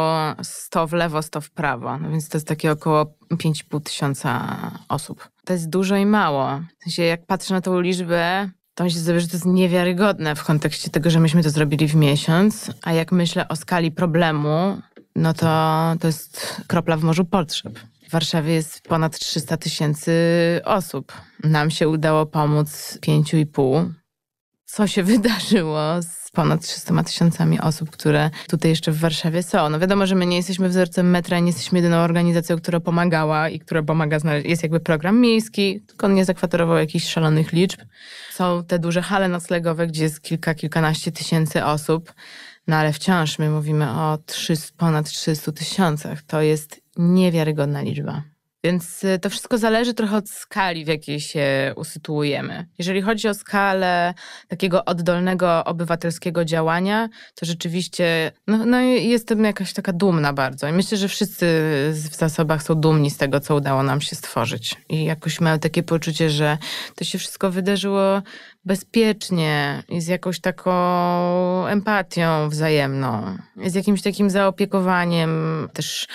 100 w lewo, 100 w prawo. No więc to jest takie około 5,5 tysiąca osób. To jest dużo i mało. W sensie jak patrzę na tą liczbę, to myślę sobie, że to jest niewiarygodne w kontekście tego, że myśmy to zrobili w miesiąc, a jak myślę o skali problemu, no to to jest kropla w morzu potrzeb. W Warszawie jest ponad 300 tysięcy osób. Nam się udało pomóc 5,5 co się wydarzyło z ponad 300 tysiącami osób, które tutaj jeszcze w Warszawie są. No wiadomo, że my nie jesteśmy wzorcem metra, nie jesteśmy jedyną organizacją, która pomagała i która pomaga znaleźć. Jest jakby program miejski, tylko on nie zakwaterował jakichś szalonych liczb. Są te duże hale noclegowe, gdzie jest kilka, kilkanaście tysięcy osób, no ale wciąż my mówimy o ponad 300 tysiącach. To jest niewiarygodna liczba. Więc y, to wszystko zależy trochę od skali, w jakiej się usytuujemy. Jeżeli chodzi o skalę takiego oddolnego obywatelskiego działania, to rzeczywiście no, no jestem jakaś taka dumna bardzo. I myślę, że wszyscy w zasobach są dumni z tego, co udało nam się stworzyć. I jakoś miałam takie poczucie, że to się wszystko wydarzyło bezpiecznie i z jakąś taką empatią wzajemną, z jakimś takim zaopiekowaniem też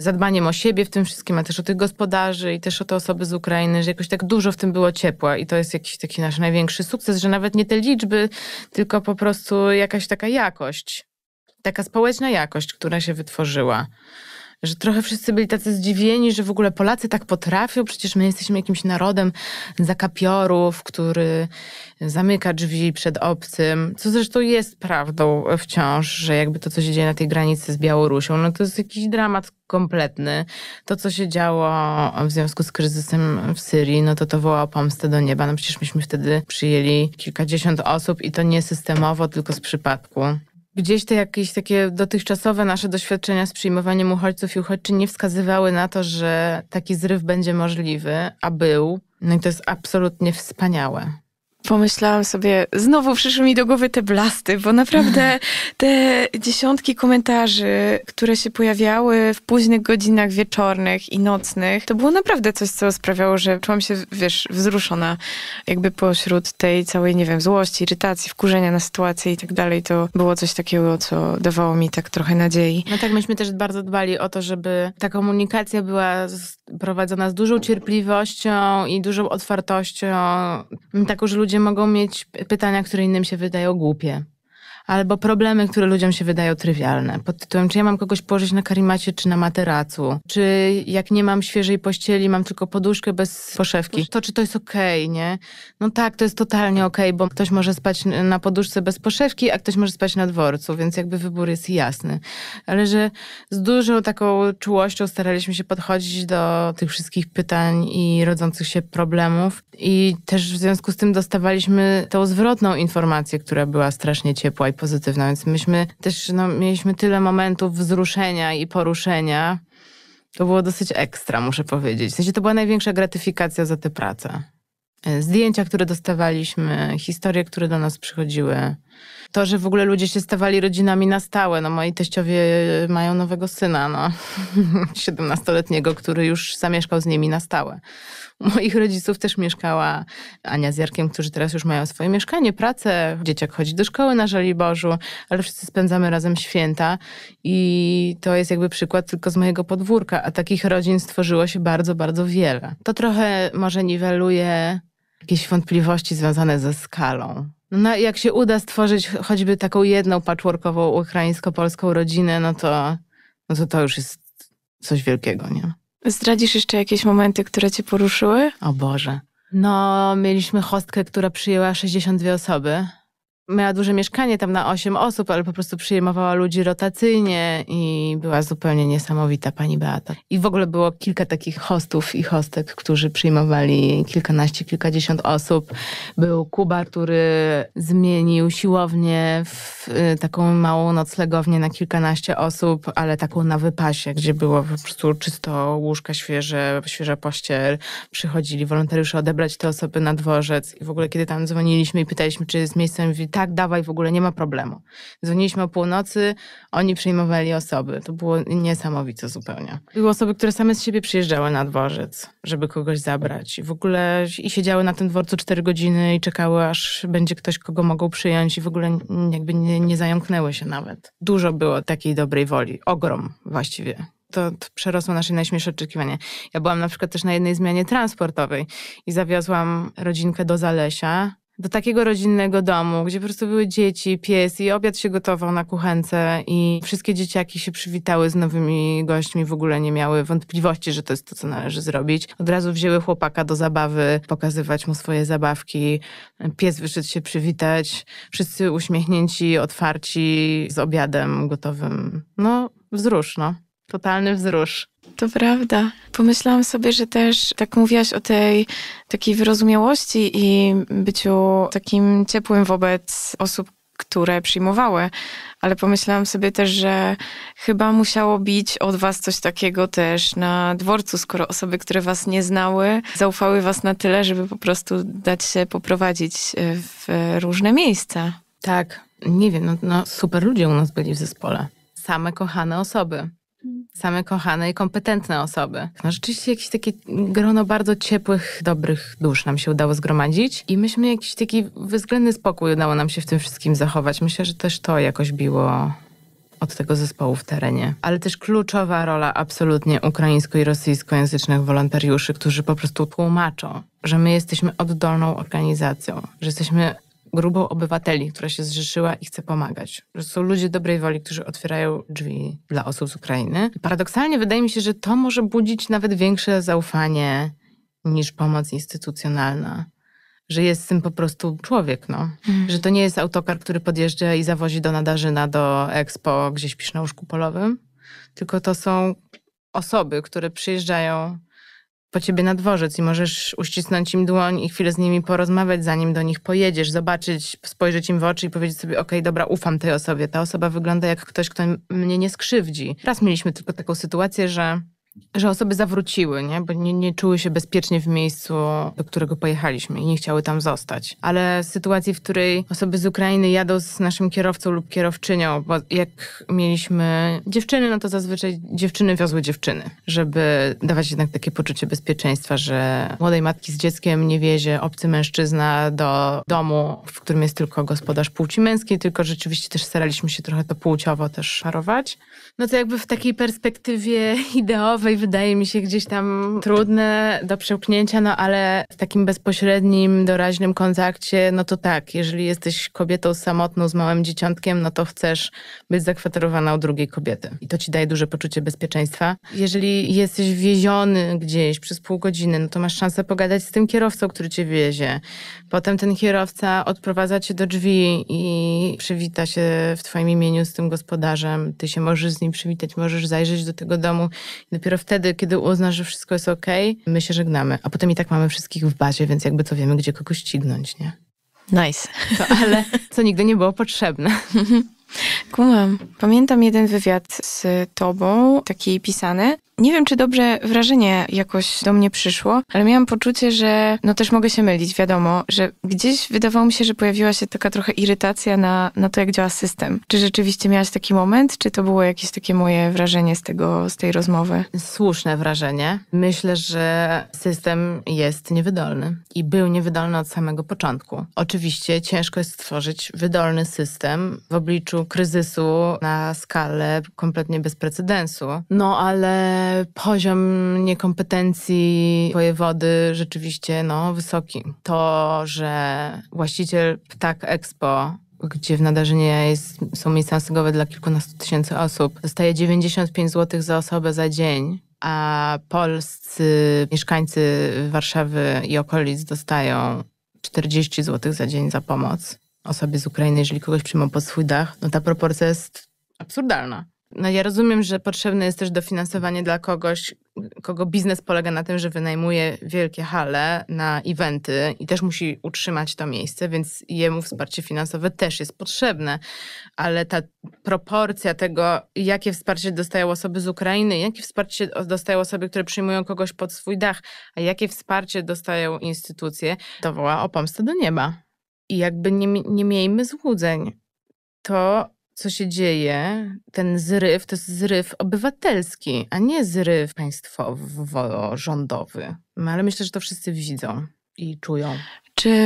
zadbaniem o siebie w tym wszystkim, a też o tych gospodarzy i też o te osoby z Ukrainy, że jakoś tak dużo w tym było ciepła i to jest jakiś taki nasz największy sukces, że nawet nie te liczby, tylko po prostu jakaś taka jakość, taka społeczna jakość, która się wytworzyła że trochę wszyscy byli tacy zdziwieni, że w ogóle Polacy tak potrafią, przecież my jesteśmy jakimś narodem zakapiorów, który zamyka drzwi przed obcym, co zresztą jest prawdą wciąż, że jakby to, co się dzieje na tej granicy z Białorusią, no to jest jakiś dramat kompletny. To, co się działo w związku z kryzysem w Syrii, no to to woła pomstę do nieba. No przecież myśmy wtedy przyjęli kilkadziesiąt osób i to nie systemowo, tylko z przypadku gdzieś te jakieś takie dotychczasowe nasze doświadczenia z przyjmowaniem uchodźców i uchodźczyń nie wskazywały na to, że taki zryw będzie możliwy, a był. No i to jest absolutnie wspaniałe pomyślałam sobie, znowu przyszły mi do głowy te blasty, bo naprawdę te dziesiątki komentarzy, które się pojawiały w późnych godzinach wieczornych i nocnych, to było naprawdę coś, co sprawiało, że czułam się, wiesz, wzruszona jakby pośród tej całej, nie wiem, złości, irytacji, wkurzenia na sytuację i tak dalej. To było coś takiego, co dawało mi tak trochę nadziei. No tak, myśmy też bardzo dbali o to, żeby ta komunikacja była prowadzona z dużą cierpliwością i dużą otwartością, taką, że ludzie mogą mieć pytania, które innym się wydają głupie albo problemy, które ludziom się wydają trywialne. Pod tytułem, czy ja mam kogoś położyć na karimacie czy na materacu, czy jak nie mam świeżej pościeli, mam tylko poduszkę bez poszewki. To czy to jest okej, okay, nie? No tak, to jest totalnie okej, okay, bo ktoś może spać na poduszce bez poszewki, a ktoś może spać na dworcu, więc jakby wybór jest jasny. Ale że z dużą taką czułością staraliśmy się podchodzić do tych wszystkich pytań i rodzących się problemów i też w związku z tym dostawaliśmy tą zwrotną informację, która była strasznie ciepła i pozytywna, więc myśmy też no, mieliśmy tyle momentów wzruszenia i poruszenia. To było dosyć ekstra, muszę powiedzieć. W sensie to była największa gratyfikacja za tę pracę. E, zdjęcia, które dostawaliśmy, historie, które do nas przychodziły. To, że w ogóle ludzie się stawali rodzinami na stałe. No moi teściowie mają nowego syna, no. 17-letniego, który już zamieszkał z nimi na stałe. U moich rodziców też mieszkała Ania z Jarkiem, którzy teraz już mają swoje mieszkanie, pracę. Dzieciak chodzi do szkoły na Żoliborzu, ale wszyscy spędzamy razem święta. I to jest jakby przykład tylko z mojego podwórka. A takich rodzin stworzyło się bardzo, bardzo wiele. To trochę może niweluje jakieś wątpliwości związane ze skalą. No, jak się uda stworzyć choćby taką jedną patchworkową ukraińsko-polską rodzinę, no to, no to to już jest coś wielkiego, nie? Zdradzisz jeszcze jakieś momenty, które cię poruszyły? O Boże. No, mieliśmy hostkę, która przyjęła 62 osoby miała duże mieszkanie tam na 8 osób, ale po prostu przyjmowała ludzi rotacyjnie i była zupełnie niesamowita pani Beata. I w ogóle było kilka takich hostów i hostek, którzy przyjmowali kilkanaście, kilkadziesiąt osób. Był Kuba, który zmienił siłownię w y, taką małą noclegownię na kilkanaście osób, ale taką na wypasie, gdzie było po prostu czysto łóżka świeże, świeża pościel. Przychodzili wolontariusze odebrać te osoby na dworzec i w ogóle kiedy tam dzwoniliśmy i pytaliśmy, czy jest w mówi, tak, dawaj, w ogóle nie ma problemu. Dzwoniliśmy o północy, oni przyjmowali osoby. To było niesamowite zupełnie. Były osoby, które same z siebie przyjeżdżały na dworzec, żeby kogoś zabrać. I w ogóle i siedziały na tym dworcu 4 godziny i czekały, aż będzie ktoś, kogo mogą przyjąć i w ogóle jakby nie, nie zająknęły się nawet. Dużo było takiej dobrej woli. Ogrom właściwie to, to przerosło nasze najśmielsze oczekiwania. Ja byłam na przykład też na jednej zmianie transportowej i zawiozłam rodzinkę do Zalesia do takiego rodzinnego domu, gdzie po prostu były dzieci, pies i obiad się gotował na kuchence i wszystkie dzieciaki się przywitały z nowymi gośćmi, w ogóle nie miały wątpliwości, że to jest to, co należy zrobić. Od razu wzięły chłopaka do zabawy, pokazywać mu swoje zabawki. Pies wyszedł się przywitać, wszyscy uśmiechnięci, otwarci, z obiadem gotowym. No, wzrusz, no. Totalny wzrusz. To prawda. Pomyślałam sobie, że też tak mówiłaś o tej takiej wyrozumiałości i byciu takim ciepłym wobec osób, które przyjmowały, ale pomyślałam sobie też, że chyba musiało bić od was coś takiego też na dworcu, skoro osoby, które was nie znały, zaufały was na tyle, żeby po prostu dać się poprowadzić e, w różne miejsca. Tak, nie wiem, no, no super ludzie u nas byli w zespole. Same kochane osoby. Mhm. same kochane i kompetentne osoby. No rzeczywiście jakieś takie grono bardzo ciepłych, dobrych dusz nam się udało zgromadzić i myśmy jakiś taki względny spokój udało nam się w tym wszystkim zachować. Myślę, że też to jakoś biło od tego zespołu w terenie. Ale też kluczowa rola absolutnie ukraińsko- i rosyjskojęzycznych wolontariuszy, którzy po prostu tłumaczą, że my jesteśmy oddolną organizacją, że jesteśmy grubą obywateli, która się zrzeszyła i chce pomagać. Że są ludzie dobrej woli, którzy otwierają drzwi dla osób z Ukrainy. paradoksalnie wydaje mi się, że to może budzić nawet większe zaufanie niż pomoc instytucjonalna. Że jest tym po prostu człowiek, no. Mhm. Że to nie jest autokar, który podjeżdża i zawozi do Nadarzyna, do Expo, gdzieś pisz na łóżku polowym, tylko to są osoby, które przyjeżdżają po ciebie na dworzec i możesz uścisnąć im dłoń i chwilę z nimi porozmawiać, zanim do nich pojedziesz, zobaczyć, spojrzeć im w oczy i powiedzieć sobie, okej, okay, dobra, ufam tej osobie. Ta osoba wygląda jak ktoś, kto mnie nie skrzywdzi. Raz mieliśmy tylko taką sytuację, że że osoby zawróciły, nie? bo nie, nie czuły się bezpiecznie w miejscu, do którego pojechaliśmy i nie chciały tam zostać. Ale sytuacji, w której osoby z Ukrainy jadą z naszym kierowcą lub kierowczynią, bo jak mieliśmy dziewczyny, no to zazwyczaj dziewczyny wiozły dziewczyny, żeby dawać jednak takie poczucie bezpieczeństwa, że młodej matki z dzieckiem nie wiezie obcy mężczyzna do domu, w którym jest tylko gospodarz płci męskiej, tylko rzeczywiście też staraliśmy się trochę to płciowo też szarować. No to jakby w takiej perspektywie ideowej finansowej wydaje mi się gdzieś tam trudne do przełknięcia, no ale w takim bezpośrednim, doraźnym kontakcie, no to tak, jeżeli jesteś kobietą samotną z małym dzieciątkiem, no to chcesz być zakwaterowana u drugiej kobiety. I to ci daje duże poczucie bezpieczeństwa. Jeżeli jesteś wieziony gdzieś przez pół godziny, no to masz szansę pogadać z tym kierowcą, który cię wiezie. Potem ten kierowca odprowadza cię do drzwi i przywita się w twoim imieniu z tym gospodarzem. Ty się możesz z nim przywitać, możesz zajrzeć do tego domu i dopiero dopiero wtedy, kiedy uznasz, że wszystko jest ok, my się żegnamy. A potem i tak mamy wszystkich w bazie, więc jakby co wiemy, gdzie kogoś ścignąć, nie? Nice. To, ale co nigdy nie było potrzebne. Kumam. Pamiętam jeden wywiad z tobą, taki pisany, nie wiem, czy dobrze wrażenie jakoś do mnie przyszło, ale miałam poczucie, że no też mogę się mylić, wiadomo, że gdzieś wydawało mi się, że pojawiła się taka trochę irytacja na, na to, jak działa system. Czy rzeczywiście miałaś taki moment, czy to było jakieś takie moje wrażenie z tego, z tej rozmowy? Słuszne wrażenie. Myślę, że system jest niewydolny i był niewydolny od samego początku. Oczywiście ciężko jest stworzyć wydolny system w obliczu kryzysu na skalę kompletnie bez precedensu, no ale Poziom niekompetencji wojewody rzeczywiście no, wysoki. To, że właściciel Ptak Expo gdzie w nadarzenie jest, są miejsca noclegowe dla kilkunastu tysięcy osób, dostaje 95 zł za osobę za dzień, a polscy mieszkańcy Warszawy i okolic dostają 40 zł za dzień za pomoc osobie z Ukrainy, jeżeli kogoś przyjmą pod swój dach, no ta proporcja jest absurdalna. No ja rozumiem, że potrzebne jest też dofinansowanie dla kogoś, kogo biznes polega na tym, że wynajmuje wielkie hale na eventy i też musi utrzymać to miejsce, więc jemu wsparcie finansowe też jest potrzebne. Ale ta proporcja tego, jakie wsparcie dostają osoby z Ukrainy, jakie wsparcie dostają osoby, które przyjmują kogoś pod swój dach, a jakie wsparcie dostają instytucje, to woła o pomstę do nieba. I jakby nie, nie miejmy złudzeń. To co się dzieje, ten zryw, to jest zryw obywatelski, a nie zryw państwowo-rządowy. No, ale myślę, że to wszyscy widzą i czują. Czy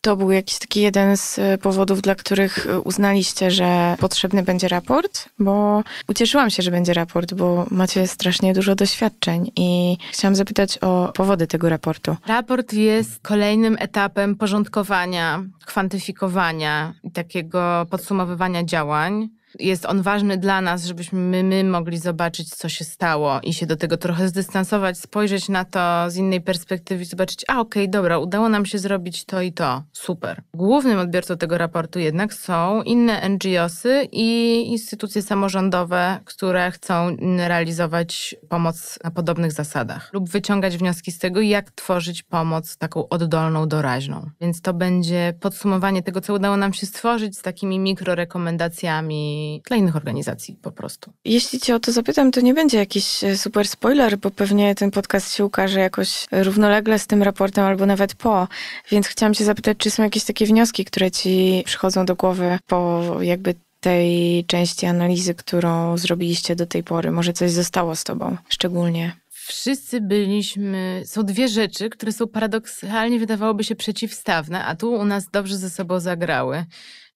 to był jakiś taki jeden z e, powodów, dla których e, uznaliście, że potrzebny będzie raport, bo ucieszyłam się, że będzie raport, bo macie strasznie dużo doświadczeń i chciałam zapytać o powody tego raportu. Raport jest kolejnym etapem porządkowania, kwantyfikowania i takiego podsumowywania działań. Jest on ważny dla nas, żebyśmy my, my mogli zobaczyć, co się stało i się do tego trochę zdystansować, spojrzeć na to z innej perspektywy i zobaczyć, a okej, okay, dobra, udało nam się zrobić to i to. Super. Głównym odbiorcą tego raportu jednak są inne NGOsy i instytucje samorządowe, które chcą realizować pomoc na podobnych zasadach lub wyciągać wnioski z tego, jak tworzyć pomoc taką oddolną, doraźną. Więc to będzie podsumowanie tego, co udało nam się stworzyć z takimi mikrorekomendacjami i dla innych organizacji po prostu. Jeśli cię o to zapytam, to nie będzie jakiś e, super spoiler, bo pewnie ten podcast się ukaże jakoś równolegle z tym raportem albo nawet po. Więc chciałam cię zapytać, czy są jakieś takie wnioski, które ci przychodzą do głowy po jakby tej części analizy, którą zrobiliście do tej pory? Może coś zostało z tobą szczególnie? wszyscy byliśmy. Są dwie rzeczy, które są paradoksalnie wydawałoby się przeciwstawne, a tu u nas dobrze ze sobą zagrały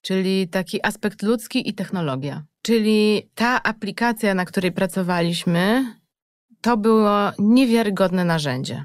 czyli taki aspekt ludzki i technologia. Czyli ta aplikacja, na której pracowaliśmy, to było niewiarygodne narzędzie,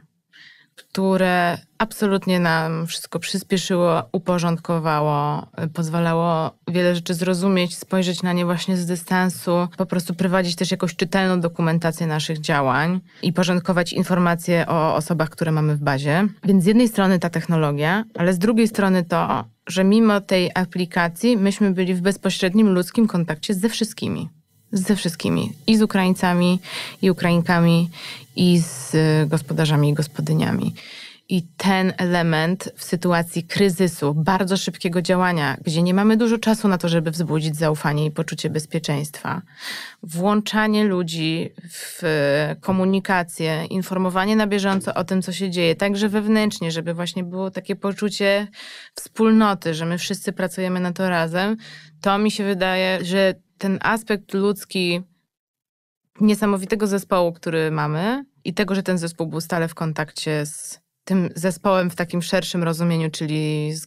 które absolutnie nam wszystko przyspieszyło, uporządkowało, pozwalało wiele rzeczy zrozumieć, spojrzeć na nie właśnie z dystansu, po prostu prowadzić też jakąś czytelną dokumentację naszych działań i porządkować informacje o osobach, które mamy w bazie. Więc z jednej strony ta technologia, ale z drugiej strony to że mimo tej aplikacji myśmy byli w bezpośrednim ludzkim kontakcie ze wszystkimi. Ze wszystkimi. I z Ukraińcami, i Ukrainkami, i z gospodarzami i gospodyniami. I ten element w sytuacji kryzysu, bardzo szybkiego działania, gdzie nie mamy dużo czasu na to, żeby wzbudzić zaufanie i poczucie bezpieczeństwa, włączanie ludzi w e, komunikację, informowanie na bieżąco o tym, co się dzieje, także wewnętrznie, żeby właśnie było takie poczucie wspólnoty, że my wszyscy pracujemy na to razem, to mi się wydaje, że ten aspekt ludzki niesamowitego zespołu, który mamy i tego, że ten zespół był stale w kontakcie z tym zespołem w takim szerszym rozumieniu, czyli z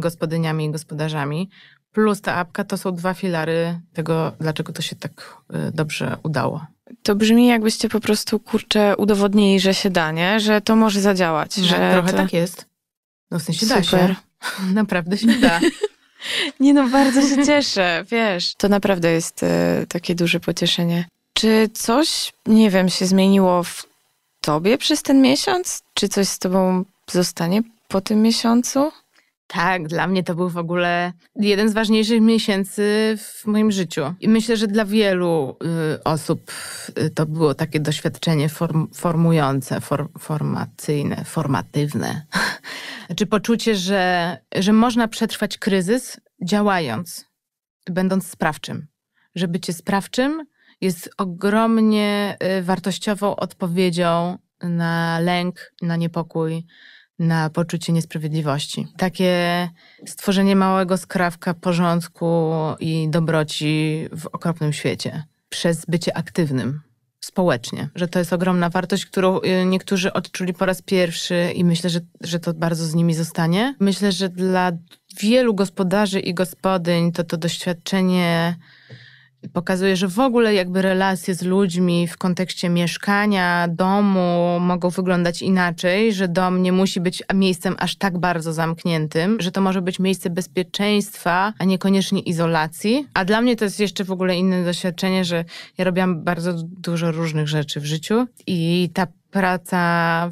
gospodyniami i gospodarzami, plus ta apka to są dwa filary tego, dlaczego to się tak y, dobrze udało. To brzmi jakbyście po prostu, kurczę, udowodnili, że się da, nie? Że to może zadziałać. No, że tak, trochę to... tak jest. No w sensie Super. da się. Naprawdę się da. nie no, bardzo się cieszę, wiesz. To naprawdę jest y, takie duże pocieszenie. Czy coś, nie wiem, się zmieniło w tobie przez ten miesiąc? Czy coś z tobą zostanie po tym miesiącu? Tak, dla mnie to był w ogóle jeden z ważniejszych miesięcy w moim życiu. I myślę, że dla wielu y, osób y, to było takie doświadczenie form, formujące, for, formacyjne, formatywne. Czy poczucie, że, że można przetrwać kryzys działając, będąc sprawczym. Że bycie sprawczym jest ogromnie y, wartościową odpowiedzią na lęk, na niepokój, na poczucie niesprawiedliwości. Takie stworzenie małego skrawka porządku i dobroci w okropnym świecie przez bycie aktywnym społecznie, że to jest ogromna wartość, którą y, niektórzy odczuli po raz pierwszy i myślę, że, że to bardzo z nimi zostanie. Myślę, że dla wielu gospodarzy i gospodyń to to doświadczenie pokazuje, że w ogóle jakby relacje z ludźmi w kontekście mieszkania, domu mogą wyglądać inaczej, że dom nie musi być miejscem aż tak bardzo zamkniętym, że to może być miejsce bezpieczeństwa, a niekoniecznie izolacji. A dla mnie to jest jeszcze w ogóle inne doświadczenie, że ja robiłam bardzo dużo różnych rzeczy w życiu i ta praca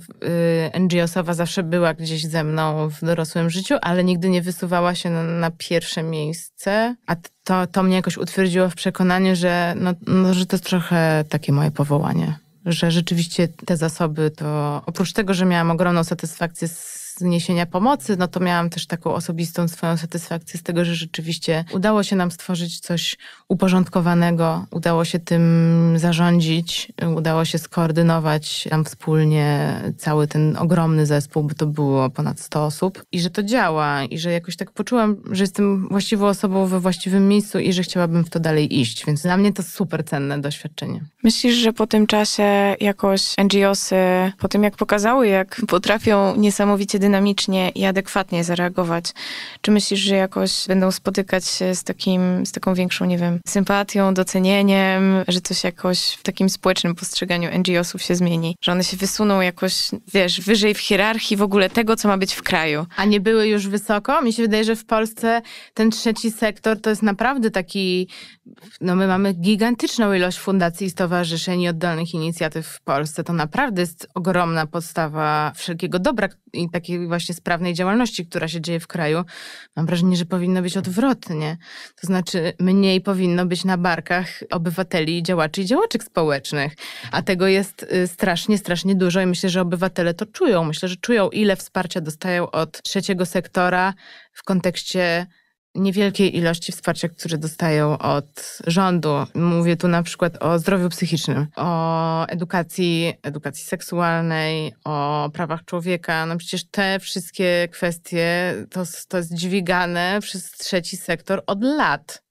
y, NGO-sowa zawsze była gdzieś ze mną w dorosłym życiu, ale nigdy nie wysuwała się na, na pierwsze miejsce, a to, to mnie jakoś utwierdziło w przekonaniu, że, no, no, że to trochę takie moje powołanie. Że rzeczywiście te zasoby to oprócz tego, że miałam ogromną satysfakcję z zniesienia niesienia pomocy, no to miałam też taką osobistą swoją satysfakcję z tego, że rzeczywiście udało się nam stworzyć coś uporządkowanego, udało się tym zarządzić, udało się skoordynować tam wspólnie cały ten ogromny zespół, bo to było ponad 100 osób i że to działa i że jakoś tak poczułam, że jestem właściwą osobą we właściwym miejscu i że chciałabym w to dalej iść, więc dla mnie to super cenne doświadczenie. Myślisz, że po tym czasie jakoś NGOsy, po tym jak pokazały, jak potrafią niesamowicie dynamicznie dynamicznie i adekwatnie zareagować. Czy myślisz, że jakoś będą spotykać się z, takim, z taką większą, nie wiem, sympatią, docenieniem, że coś jakoś w takim społecznym postrzeganiu NGO-sów się zmieni? Że one się wysuną jakoś, wiesz, wyżej w hierarchii w ogóle tego, co ma być w kraju. A nie były już wysoko? Mi się wydaje, że w Polsce ten trzeci sektor to jest naprawdę taki no my mamy gigantyczną ilość fundacji i stowarzyszeń i oddolnych inicjatyw w Polsce. To naprawdę jest ogromna podstawa wszelkiego dobra i takiej właśnie sprawnej działalności, która się dzieje w kraju. Mam wrażenie, że powinno być odwrotnie. To znaczy mniej powinno być na barkach obywateli, działaczy i działaczek społecznych. A tego jest y, strasznie, strasznie dużo i myślę, że obywatele to czują. Myślę, że czują ile wsparcia dostają od trzeciego sektora w kontekście niewielkiej ilości wsparcia, które dostają od rządu. Mówię tu na przykład o zdrowiu psychicznym, o edukacji, edukacji seksualnej, o prawach człowieka. No przecież te wszystkie kwestie to, to jest dźwigane przez trzeci sektor od lat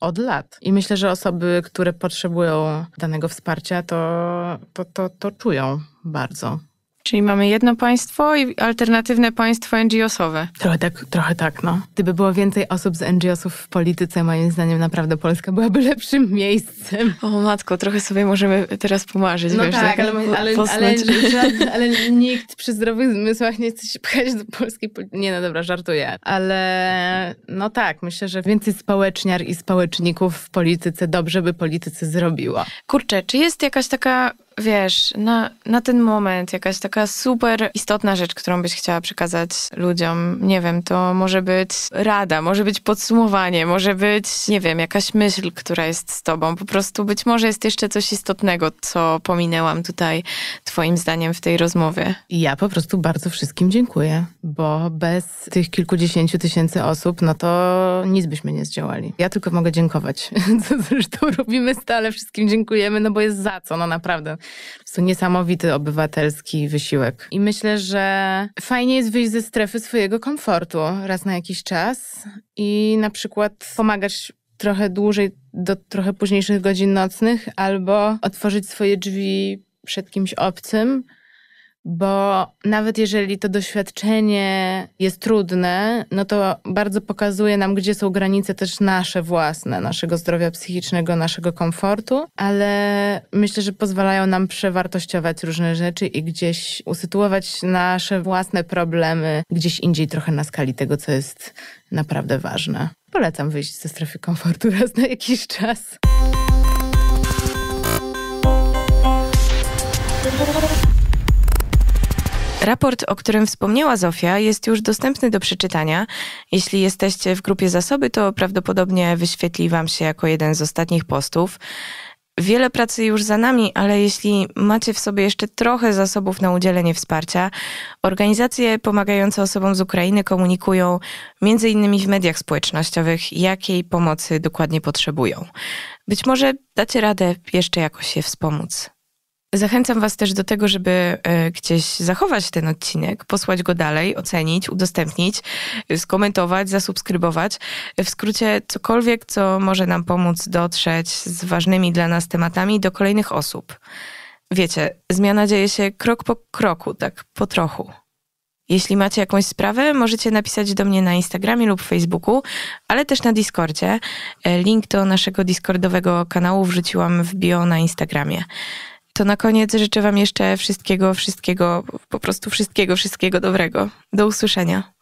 od lat. I myślę, że osoby, które potrzebują danego wsparcia, to, to, to, to czują bardzo. Czyli mamy jedno państwo i alternatywne państwo NGOsowe. Trochę tak, trochę tak, no. Gdyby było więcej osób z NGOsów w polityce, moim zdaniem naprawdę Polska byłaby lepszym miejscem. O matko, trochę sobie możemy teraz pomarzyć. No wiesz, tak, tak, ale, ale, ale, ale, nikt przy zdrowych zmysłach nie chce się pchać do polskiej polityki. Nie, no dobra, żartuję. Ale no tak, myślę, że więcej społeczniar i społeczników w polityce dobrze by politycy zrobiło. Kurczę, czy jest jakaś taka wiesz, na, na ten moment jakaś taka super istotna rzecz, którą byś chciała przekazać ludziom, nie wiem, to może być rada, może być podsumowanie, może być, nie wiem, jakaś myśl, która jest z tobą. Po prostu być może jest jeszcze coś istotnego, co pominęłam tutaj twoim zdaniem w tej rozmowie. Ja po prostu bardzo wszystkim dziękuję, bo bez tych kilkudziesięciu tysięcy osób, no to nic byśmy nie zdziałali. Ja tylko mogę dziękować, co zresztą robimy stale, wszystkim dziękujemy, no bo jest za co, no naprawdę po prostu niesamowity obywatelski wysiłek. I myślę, że fajnie jest wyjść ze strefy swojego komfortu raz na jakiś czas i na przykład pomagać trochę dłużej do trochę późniejszych godzin nocnych albo otworzyć swoje drzwi przed kimś obcym bo nawet jeżeli to doświadczenie jest trudne, no to bardzo pokazuje nam, gdzie są granice też nasze własne, naszego zdrowia psychicznego, naszego komfortu, ale myślę, że pozwalają nam przewartościować różne rzeczy i gdzieś usytuować nasze własne problemy gdzieś indziej trochę na skali tego, co jest naprawdę ważne. Polecam wyjść ze strefy komfortu raz na jakiś czas. Raport, o którym wspomniała Zofia, jest już dostępny do przeczytania. Jeśli jesteście w grupie zasoby, to prawdopodobnie wyświetli Wam się jako jeden z ostatnich postów. Wiele pracy już za nami, ale jeśli macie w sobie jeszcze trochę zasobów na udzielenie wsparcia, organizacje pomagające osobom z Ukrainy komunikują między innymi w mediach społecznościowych, jakiej pomocy dokładnie potrzebują. Być może dacie radę jeszcze jakoś się wspomóc. Zachęcam Was też do tego, żeby e, gdzieś zachować ten odcinek, posłać go dalej, ocenić, udostępnić, skomentować, zasubskrybować. E, w skrócie, cokolwiek, co może nam pomóc dotrzeć z ważnymi dla nas tematami do kolejnych osób. Wiecie, zmiana dzieje się krok po kroku, tak po trochu. Jeśli macie jakąś sprawę, możecie napisać do mnie na Instagramie lub Facebooku, ale też na Discordzie. E, link do naszego Discordowego kanału wrzuciłam w bio na Instagramie to na koniec życzę Wam jeszcze wszystkiego, wszystkiego, po prostu wszystkiego, wszystkiego dobrego. Do usłyszenia.